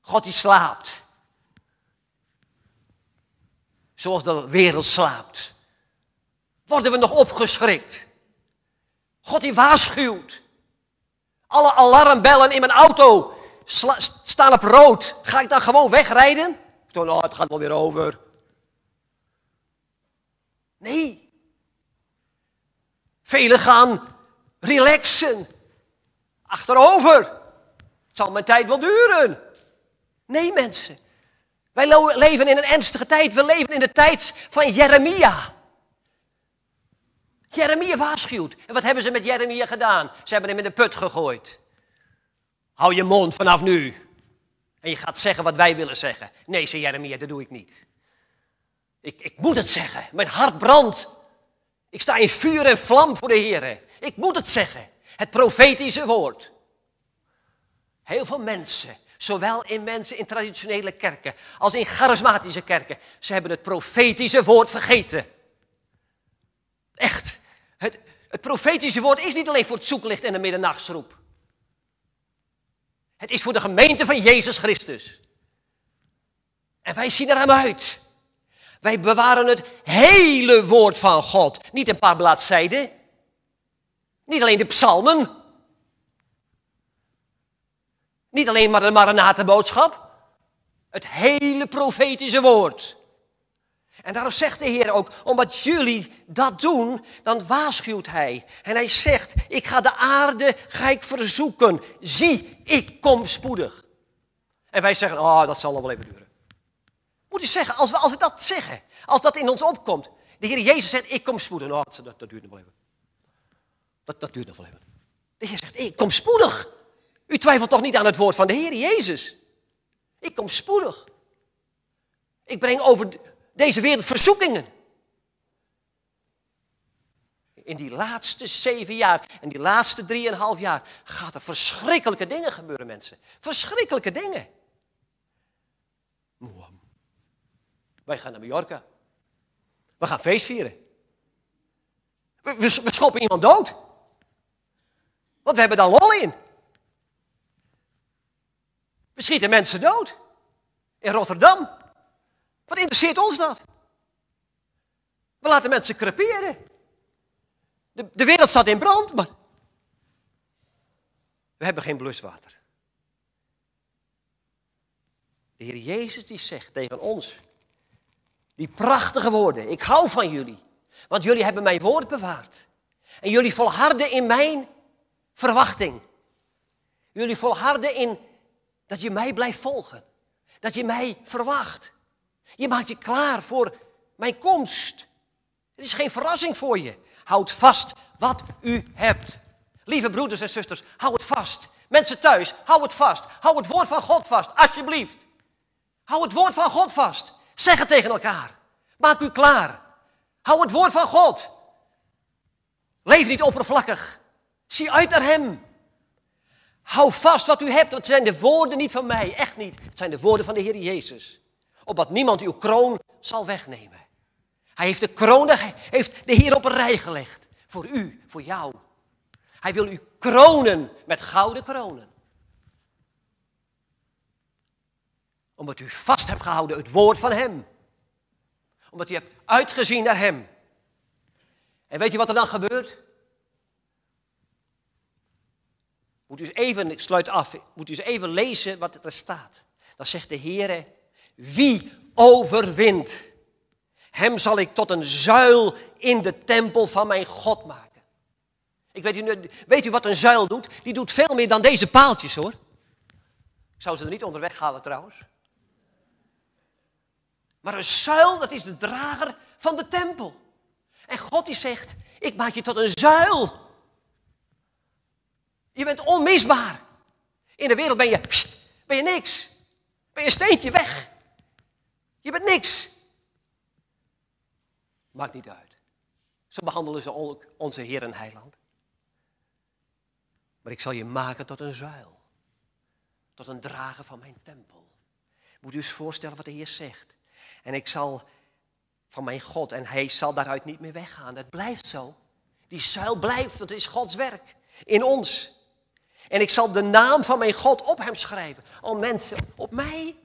God die slaapt. Zoals de wereld slaapt. Worden we nog opgeschrikt? God die waarschuwt. Alle alarmbellen in mijn auto staan op rood. Ga ik dan gewoon wegrijden? Zo, oh, het gaat wel weer over. Nee. Velen gaan relaxen. Achterover. Het zal mijn tijd wel duren. Nee, mensen. Wij leven in een ernstige tijd. We leven in de tijd van Jeremia. Jeremia waarschuwt. En wat hebben ze met Jeremia gedaan? Ze hebben hem in de put gegooid. Hou je mond vanaf nu. En je gaat zeggen wat wij willen zeggen. Nee, zei Jeremia, dat doe ik niet. Ik, ik moet het zeggen. Mijn hart brandt. Ik sta in vuur en vlam voor de Heer. Ik moet het zeggen. Het profetische woord. Heel veel mensen, zowel in mensen in traditionele kerken als in charismatische kerken, ze hebben het profetische woord vergeten. Echt. Het, het profetische woord is niet alleen voor het zoeklicht en de middernachtsroep. Het is voor de gemeente van Jezus Christus. En wij zien er hem uit. Wij bewaren het hele woord van God. Niet een paar bladzijden. Niet alleen de psalmen. Niet alleen maar de Maranatenboodschap. Het hele profetische woord. En daarom zegt de Heer ook, omdat jullie dat doen, dan waarschuwt Hij. En Hij zegt, ik ga de aarde, ga ik verzoeken. Zie, ik kom spoedig. En wij zeggen, oh, dat zal nog wel even duren. Moet je zeggen, als we, als we dat zeggen, als dat in ons opkomt. De Heer Jezus zegt, ik kom spoedig. Oh, dat, dat duurt nog wel even. Dat, dat duurt nog wel even. De Heer zegt, ik kom spoedig. U twijfelt toch niet aan het woord van de Heer Jezus? Ik kom spoedig. Ik breng over, deze wereld verzoekingen. In die laatste zeven jaar en die laatste drieënhalf jaar gaat er verschrikkelijke dingen gebeuren, mensen. Verschrikkelijke dingen. Wij gaan naar Mallorca. We gaan feest vieren. We, we, we schoppen iemand dood. Want we hebben daar lol in. We schieten mensen dood. In Rotterdam. Wat interesseert ons dat? We laten mensen creperen. De, de wereld staat in brand, maar we hebben geen bluswater. De Heer Jezus die zegt tegen ons, die prachtige woorden, ik hou van jullie, want jullie hebben mijn woord bewaard. En jullie volharden in mijn verwachting. Jullie volharden in dat je mij blijft volgen, dat je mij verwacht. Je maakt je klaar voor mijn komst. Het is geen verrassing voor je. Houd vast wat u hebt. Lieve broeders en zusters, hou het vast. Mensen thuis, hou het vast. Hou het woord van God vast, alsjeblieft. Hou het woord van God vast. Zeg het tegen elkaar. Maak u klaar. Hou het woord van God. Leef niet oppervlakkig. Zie uit naar Hem. Hou vast wat u hebt. Dat zijn de woorden niet van mij, echt niet. Het zijn de woorden van de Heer Jezus opdat niemand uw kroon zal wegnemen. Hij heeft de kroon, heeft de Heer op een rij gelegd. Voor u, voor jou. Hij wil u kronen met gouden kronen. Omdat u vast hebt gehouden het woord van Hem. Omdat u hebt uitgezien naar Hem. En weet je wat er dan gebeurt? Moet u eens even, ik sluit af, moet u eens even lezen wat er staat. Dan zegt de Heere wie overwint, hem zal ik tot een zuil in de tempel van mijn God maken. Ik weet, u, weet u wat een zuil doet? Die doet veel meer dan deze paaltjes hoor. Ik zou ze er niet onderweg halen trouwens. Maar een zuil, dat is de drager van de tempel. En God die zegt, ik maak je tot een zuil. Je bent onmisbaar. In de wereld ben je, ben je niks. Ben je een steentje weg. Je bent niks. Maakt niet uit. Zo behandelen ze ook onze Heer en Heiland. Maar ik zal je maken tot een zuil. Tot een drager van mijn tempel. Moet u eens voorstellen wat de Heer zegt. En ik zal van mijn God en hij zal daaruit niet meer weggaan. Dat blijft zo. Die zuil blijft, want het is Gods werk in ons. En ik zal de naam van mijn God op hem schrijven. Al mensen, op mij.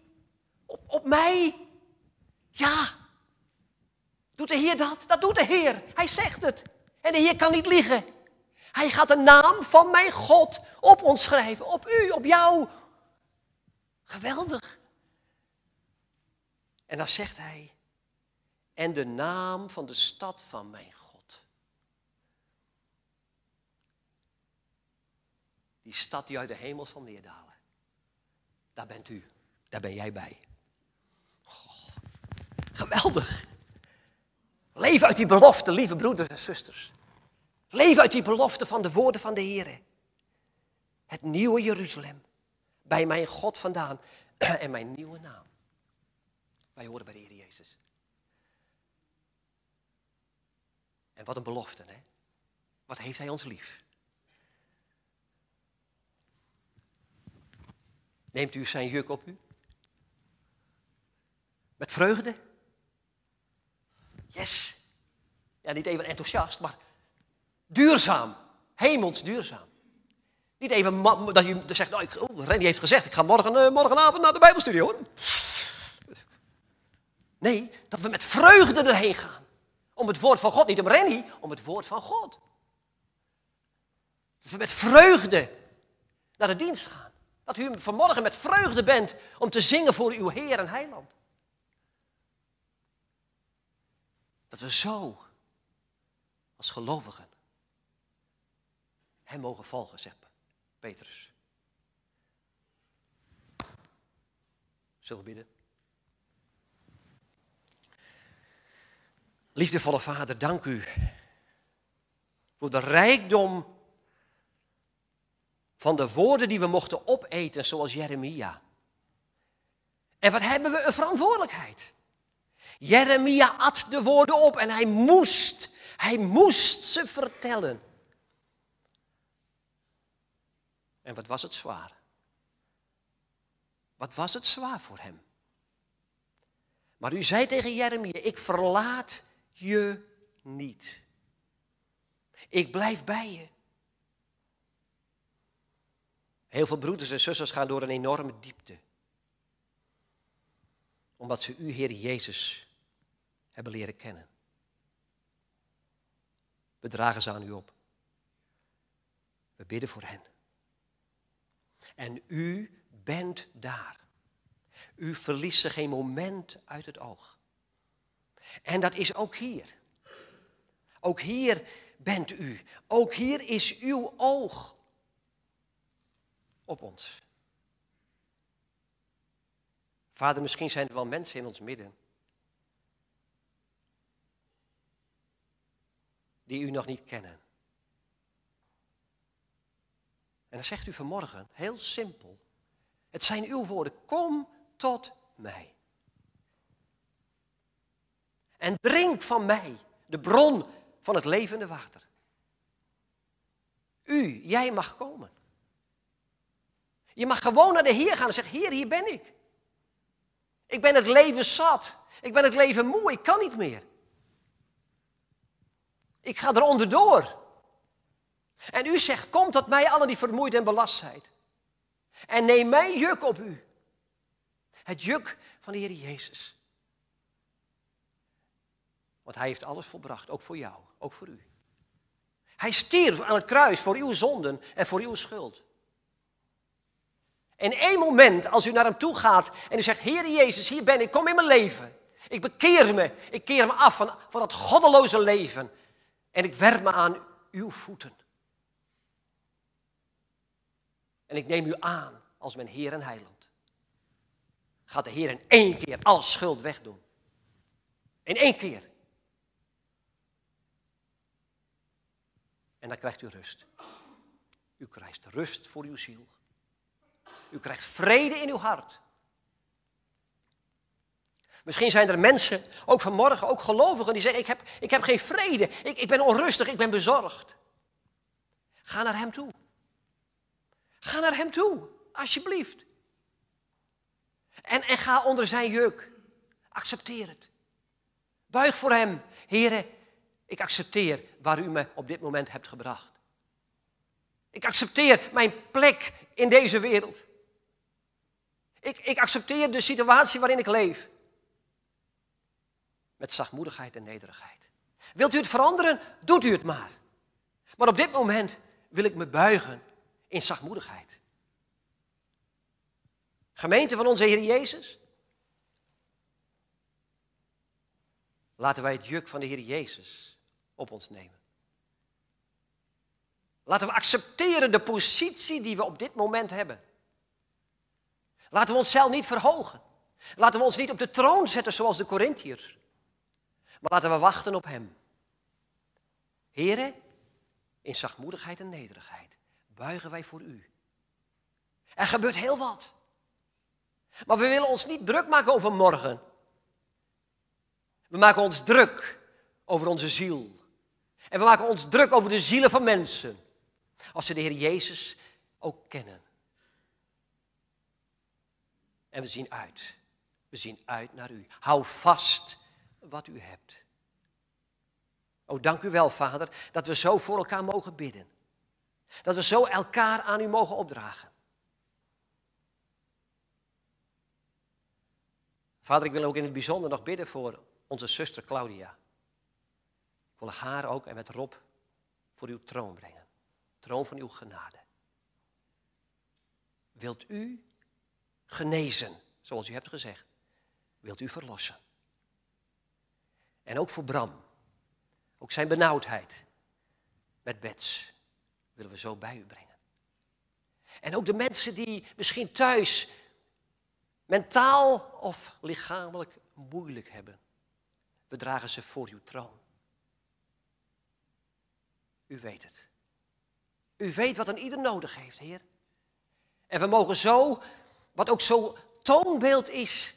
Op, op mij. Ja. Doet de Heer dat? Dat doet de Heer. Hij zegt het. En de Heer kan niet liegen. Hij gaat de naam van mijn God op ons schrijven. Op u, op jou. Geweldig. En dan zegt hij, en de naam van de stad van mijn God. Die stad die uit de hemel zal neerdalen. Daar bent u, daar ben jij bij. Geweldig. Leef uit die belofte, lieve broeders en zusters. Leef uit die belofte van de woorden van de Heer. Het nieuwe Jeruzalem, bij mijn God vandaan en mijn nieuwe naam. Wij horen bij de Heer Jezus. En wat een belofte, hè? Wat heeft Hij ons lief? Neemt u zijn juk op u? Met vreugde? Yes. Ja, niet even enthousiast, maar duurzaam. Hemels duurzaam. Niet even dat je dus zegt, nou, ik, oh, Rennie heeft gezegd, ik ga morgen, eh, morgenavond naar de Bijbelstudie hoor. Nee, dat we met vreugde erheen gaan. Om het woord van God, niet om Renny, om het woord van God. Dat we met vreugde naar de dienst gaan. Dat u vanmorgen met vreugde bent om te zingen voor uw Heer en Heiland. Dat we zo, als gelovigen, hem mogen volgen, zegt Petrus. Zullen we bidden? Liefdevolle Vader, dank u voor de rijkdom van de woorden die we mochten opeten, zoals Jeremia. En wat hebben we een verantwoordelijkheid? Jeremia at de woorden op en hij moest, hij moest ze vertellen. En wat was het zwaar? Wat was het zwaar voor hem? Maar u zei tegen Jeremia, ik verlaat je niet. Ik blijf bij je. Heel veel broeders en zusters gaan door een enorme diepte. Omdat ze u, Heer Jezus, hebben leren kennen. We dragen ze aan u op. We bidden voor hen. En u bent daar. U verliest ze geen moment uit het oog. En dat is ook hier. Ook hier bent u. Ook hier is uw oog op ons. Vader, misschien zijn er wel mensen in ons midden die u nog niet kennen. En dan zegt u vanmorgen, heel simpel, het zijn uw woorden, kom tot mij. En drink van mij de bron van het levende water. U, jij mag komen. Je mag gewoon naar de Heer gaan en zeggen, Heer, hier ben ik. Ik ben het leven zat. Ik ben het leven moe. Ik kan niet meer. Ik ga er onderdoor. En u zegt, kom tot mij allen die vermoeid en belast En neem mijn juk op u. Het juk van de Heer Jezus. Want Hij heeft alles volbracht, ook voor jou, ook voor u. Hij stierf aan het kruis voor uw zonden en voor uw schuld. In één moment, als u naar hem toe gaat en u zegt, Heer Jezus, hier ben ik, kom in mijn leven. Ik bekeer me, ik keer me af van, van dat goddeloze leven en ik werp me aan uw voeten. En ik neem u aan als mijn Heer en Heiland. Gaat de Heer in één keer al schuld wegdoen. In één keer. En dan krijgt u rust. U krijgt rust voor uw ziel. U krijgt vrede in uw hart. Misschien zijn er mensen, ook vanmorgen, ook gelovigen, die zeggen: Ik heb, ik heb geen vrede, ik, ik ben onrustig, ik ben bezorgd. Ga naar Hem toe. Ga naar Hem toe, alsjeblieft. En, en ga onder Zijn juk. Accepteer het. Buig voor Hem. Heren, ik accepteer waar U me op dit moment hebt gebracht. Ik accepteer mijn plek in deze wereld. Ik, ik accepteer de situatie waarin ik leef met zachtmoedigheid en nederigheid. Wilt u het veranderen? Doet u het maar. Maar op dit moment wil ik me buigen in zachtmoedigheid. Gemeente van onze Heer Jezus, laten wij het juk van de Heer Jezus op ons nemen. Laten we accepteren de positie die we op dit moment hebben. Laten we onszelf niet verhogen. Laten we ons niet op de troon zetten zoals de Corinthiërs. Maar laten we wachten op Hem. Heren, in zachtmoedigheid en nederigheid buigen wij voor U. Er gebeurt heel wat. Maar we willen ons niet druk maken over morgen. We maken ons druk over onze ziel. En we maken ons druk over de zielen van mensen. Als ze de Heer Jezus ook kennen. En we zien uit. We zien uit naar u. Hou vast wat u hebt. O, oh, dank u wel, Vader, dat we zo voor elkaar mogen bidden. Dat we zo elkaar aan u mogen opdragen. Vader, ik wil ook in het bijzonder nog bidden voor onze zuster Claudia. Ik wil haar ook en met Rob voor uw troon brengen. Troon van uw genade. Wilt u genezen, zoals u hebt gezegd? Wilt u verlossen? En ook voor Bram. Ook zijn benauwdheid met Bets willen we zo bij u brengen. En ook de mensen die misschien thuis mentaal of lichamelijk moeilijk hebben. We dragen ze voor uw troon. U weet het. U weet wat een ieder nodig heeft, Heer. En we mogen zo, wat ook zo toonbeeld is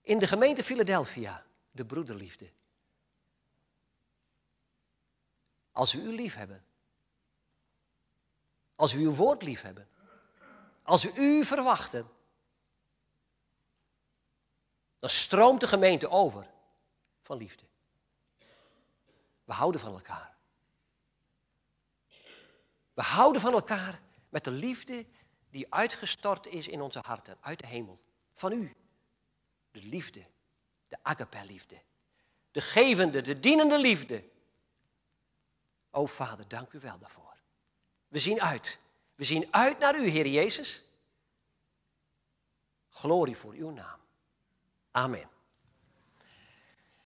in de gemeente Philadelphia, de broederliefde Als we u hebben, Als we uw woord lief hebben, Als we u verwachten. Dan stroomt de gemeente over van liefde. We houden van elkaar. We houden van elkaar met de liefde die uitgestort is in onze harten, uit de hemel. Van u. De liefde, de agape-liefde. De gevende, de dienende liefde. O oh, Vader, dank u wel daarvoor. We zien uit. We zien uit naar u, Heer Jezus. Glorie voor uw naam. Amen.